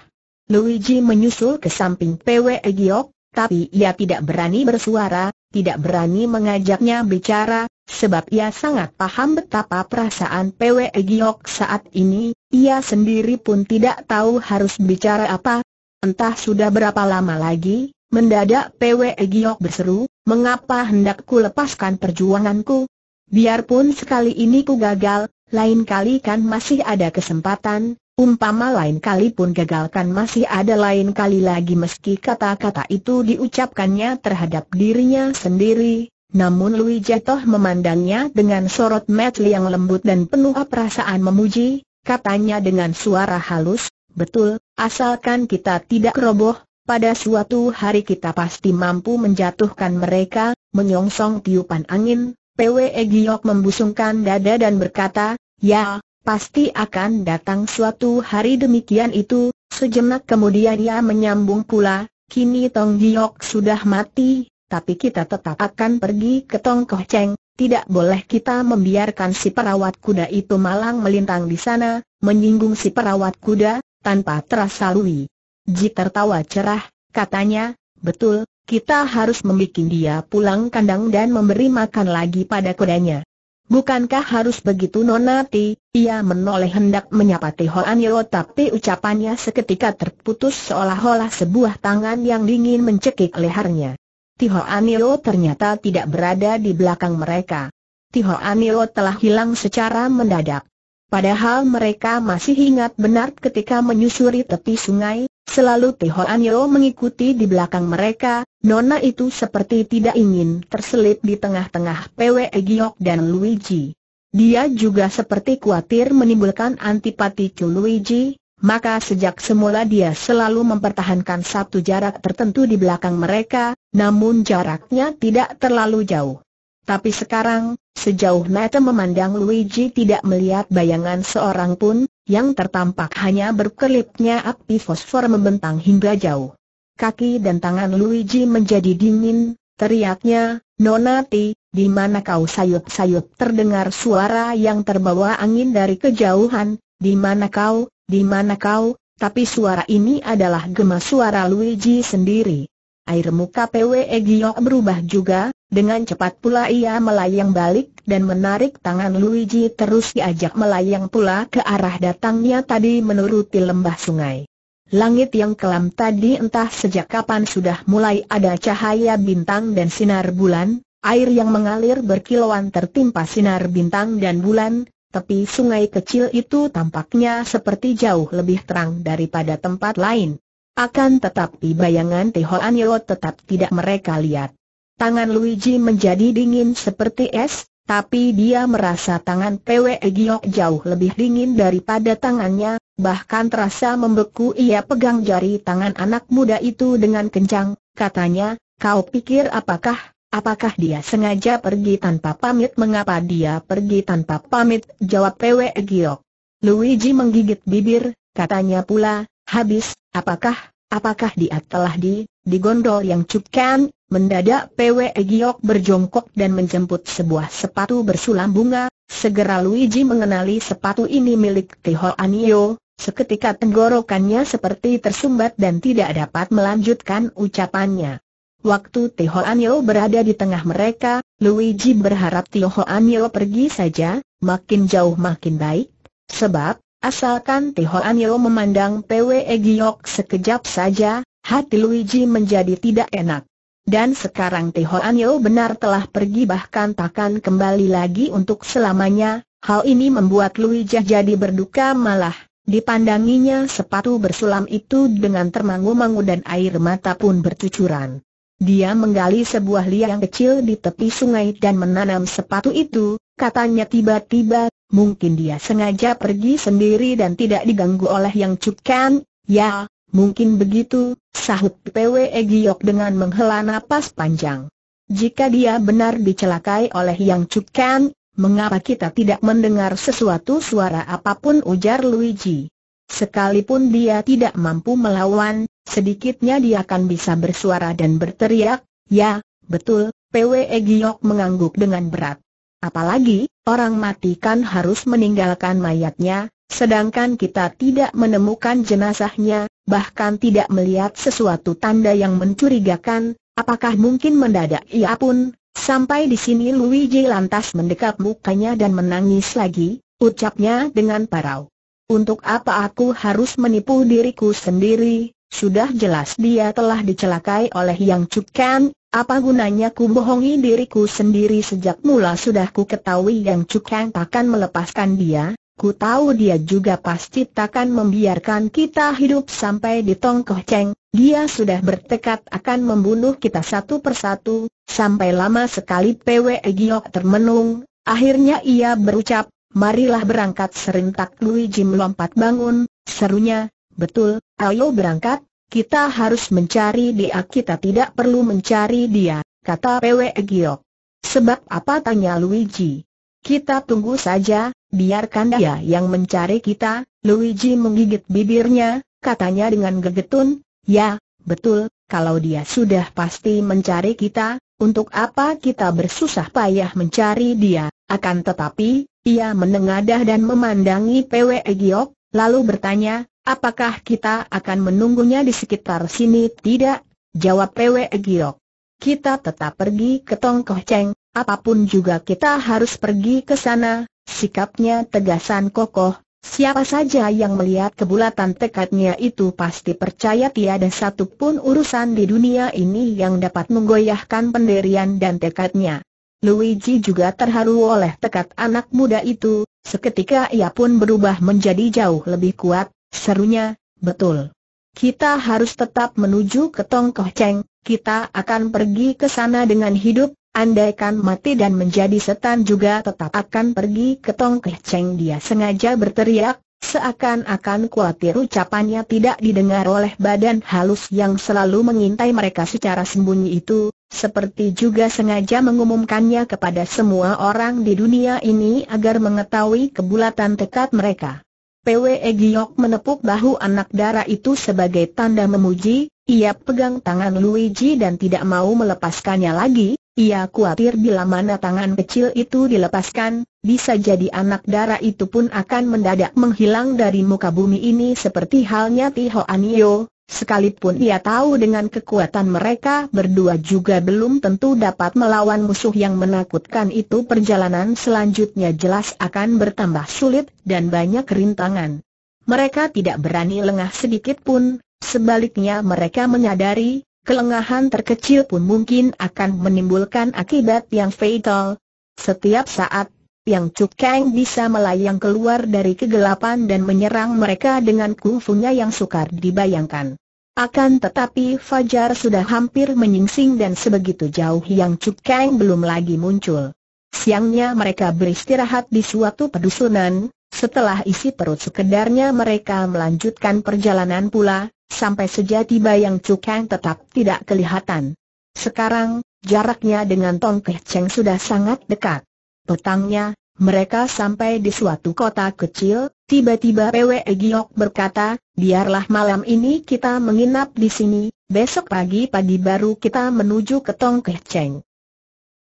Luigi menyusul ke samping PW Giok, tapi ia tidak berani bersuara, tidak berani mengajaknya bicara, sebab ia sangat paham betapa perasaan PW Giok saat ini, ia sendiri pun tidak tahu harus bicara apa. Entah sudah berapa lama lagi, mendadak PW Giok berseru, mengapa hendakku lepaskan perjuanganku, Biarpun sekali ini ku gagal, lain kali kan masih ada kesempatan, umpama lain kali pun gagal kan masih ada lain kali lagi meski kata-kata itu diucapkannya terhadap dirinya sendiri. Namun Lui Jatoh memandangnya dengan sorot metli yang lembut dan penuh perasaan memuji, katanya dengan suara halus, betul, asalkan kita tidak roboh, pada suatu hari kita pasti mampu menjatuhkan mereka, menyongsong tiupan angin, PW Giok membusungkan dada dan berkata, ya, pasti akan datang suatu hari demikian itu, sejenak kemudian ia menyambung pula, kini Tong Giok sudah mati, tapi kita tetap akan pergi ke Tong Koh Cheng, tidak boleh kita membiarkan si perawat kuda itu malang melintang di sana, menyinggung si perawat kuda, tanpa terasa Lui. Ji tertawa cerah, katanya, betul, kita harus membuat dia pulang kandang dan memberi makan lagi pada kudanya. Bukankah harus begitu Nonati? Ia menoleh hendak menyapa Tihoan Yeo tapi ucapannya seketika terputus seolah-olah sebuah tangan yang dingin mencekik lehernya. Tihoan Yeo ternyata tidak berada di belakang mereka. Tihoan Yeo telah hilang secara mendadak. Padahal mereka masih ingat benar ketika menyusuri tepi sungai, selalu Tio Anyo mengikuti di belakang mereka, Nona itu seperti tidak ingin terselip di tengah-tengah PWE Giok dan Luigi. Dia juga seperti khawatir menimbulkan antipati Chu Luigi, maka sejak semula dia selalu mempertahankan satu jarak tertentu di belakang mereka, namun jaraknya tidak terlalu jauh. Tapi sekarang, Sejauh mata memandang Luigi tidak melihat bayangan seorang pun, yang tertampak hanya berkelipnya api fosfor membentang hingga jauh. Kaki dan tangan Luigi menjadi dingin, teriaknya, Nonati, di mana kau sayup-sayup terdengar suara yang terbawa angin dari kejauhan, di mana kau, di mana kau, tapi suara ini adalah gemas suara Luigi sendiri. Air muka PWE Egyo berubah juga, dengan cepat pula ia melayang balik dan menarik tangan Luigi terus diajak melayang pula ke arah datangnya tadi menuruti lembah sungai. Langit yang kelam tadi entah sejak kapan sudah mulai ada cahaya bintang dan sinar bulan, air yang mengalir berkilauan tertimpa sinar bintang dan bulan, tapi sungai kecil itu tampaknya seperti jauh lebih terang daripada tempat lain. Akan tetapi bayangan Tihoan Yo tetap tidak mereka lihat. Tangan Luigi menjadi dingin seperti es, tapi dia merasa tangan PW Giok jauh lebih dingin daripada tangannya, bahkan terasa membeku ia pegang jari tangan anak muda itu dengan kencang, katanya, kau pikir apakah Apakah dia sengaja pergi tanpa pamit? Mengapa dia pergi tanpa pamit? Jawab PW Giok. Luigi menggigit bibir, katanya pula, Habis, apakah, apakah dia telah di, gondol yang cukkan, mendadak PW Giok berjongkok dan menjemput sebuah sepatu bersulam bunga, segera Luigi mengenali sepatu ini milik Tiho Anio, seketika tenggorokannya seperti tersumbat dan tidak dapat melanjutkan ucapannya. Waktu Tiho Anio berada di tengah mereka, Luigi berharap Tiho Anio pergi saja, makin jauh makin baik, sebab Asalkan Tiho Anio memandang Pwe Giok sekejap saja, hati Luigi menjadi tidak enak. Dan sekarang Tiho Anio benar telah pergi bahkan takkan kembali lagi untuk selamanya, hal ini membuat Luigi jadi berduka malah. Dipandanginya sepatu bersulam itu dengan termangu-mangu dan air mata pun bercucuran. Dia menggali sebuah liang kecil di tepi sungai dan menanam sepatu itu, katanya tiba-tiba mungkin dia sengaja pergi sendiri dan tidak diganggu oleh yang cukkan. ya, mungkin begitu, sahut PWE Giok dengan menghela napas panjang. Jika dia benar dicelakai oleh yang cukkan, mengapa kita tidak mendengar sesuatu suara apapun ujar Luigi. Sekalipun dia tidak mampu melawan, sedikitnya dia akan bisa bersuara dan berteriak, ya, betul, PWE Giok mengangguk dengan berat. Apalagi, orang mati kan harus meninggalkan mayatnya, sedangkan kita tidak menemukan jenazahnya, bahkan tidak melihat sesuatu tanda yang mencurigakan, apakah mungkin mendadak ia pun, sampai di sini Luigi lantas mendekap mukanya dan menangis lagi, ucapnya dengan parau. Untuk apa aku harus menipu diriku sendiri, sudah jelas dia telah dicelakai oleh Yang Cukan, apa gunanya ku bohongi diriku sendiri sejak mula sudah ku ketahui yang cukang takkan melepaskan dia, ku tahu dia juga pasti takkan membiarkan kita hidup sampai di tongkoh ceng, dia sudah bertekad akan membunuh kita satu persatu, sampai lama sekali PW Giok termenung, akhirnya ia berucap, marilah berangkat serintak Luigi melompat bangun, serunya, betul, ayo berangkat, kita harus mencari dia kita tidak perlu mencari dia, kata Pwe Giok. Sebab apa tanya Luigi? Kita tunggu saja, biarkan dia yang mencari kita, Luigi menggigit bibirnya, katanya dengan gegetun, ya, betul, kalau dia sudah pasti mencari kita, untuk apa kita bersusah payah mencari dia, akan tetapi, ia menengadah dan memandangi Pwe Giok, lalu bertanya, Apakah kita akan menunggunya di sekitar sini? Tidak, jawab Pwe Giok. Kita tetap pergi ke Tongkoh Cheng, apapun juga kita harus pergi ke sana, sikapnya tegasan kokoh. Siapa saja yang melihat kebulatan tekadnya itu pasti percaya tiada satu pun urusan di dunia ini yang dapat menggoyahkan pendirian dan tekadnya. Luigi juga terharu oleh tekad anak muda itu, seketika ia pun berubah menjadi jauh lebih kuat, Serunya, betul. Kita harus tetap menuju ke Tongkoh Cheng, kita akan pergi ke sana dengan hidup, andaikan mati dan menjadi setan juga tetap akan pergi ke Tongkoh Cheng dia sengaja berteriak, seakan-akan kuatir ucapannya tidak didengar oleh badan halus yang selalu mengintai mereka secara sembunyi itu, seperti juga sengaja mengumumkannya kepada semua orang di dunia ini agar mengetahui kebulatan tekad mereka. PWE Giok menepuk bahu anak dara itu sebagai tanda memuji, ia pegang tangan Luigi dan tidak mau melepaskannya lagi, ia khawatir bila mana tangan kecil itu dilepaskan, bisa jadi anak dara itu pun akan mendadak menghilang dari muka bumi ini seperti halnya Tihoanio, Sekalipun ia tahu dengan kekuatan mereka berdua juga belum tentu dapat melawan musuh yang menakutkan itu perjalanan selanjutnya jelas akan bertambah sulit dan banyak kerintangan. Mereka tidak berani lengah sedikit pun, sebaliknya mereka menyadari, kelengahan terkecil pun mungkin akan menimbulkan akibat yang fatal. Setiap saat yang Kang bisa melayang keluar dari kegelapan dan menyerang mereka dengan kungfunya yang sukar dibayangkan. Akan tetapi Fajar sudah hampir menyingsing dan sebegitu jauh Yang Kang belum lagi muncul. Siangnya mereka beristirahat di suatu pedusunan, setelah isi perut sekedarnya mereka melanjutkan perjalanan pula, sampai sejati Yang Kang tetap tidak kelihatan. Sekarang, jaraknya dengan Tong Keh Cheng sudah sangat dekat. Petangnya, mereka sampai di suatu kota kecil, tiba-tiba Pwe Giok berkata, biarlah malam ini kita menginap di sini, besok pagi-pagi baru kita menuju ke Tong Keh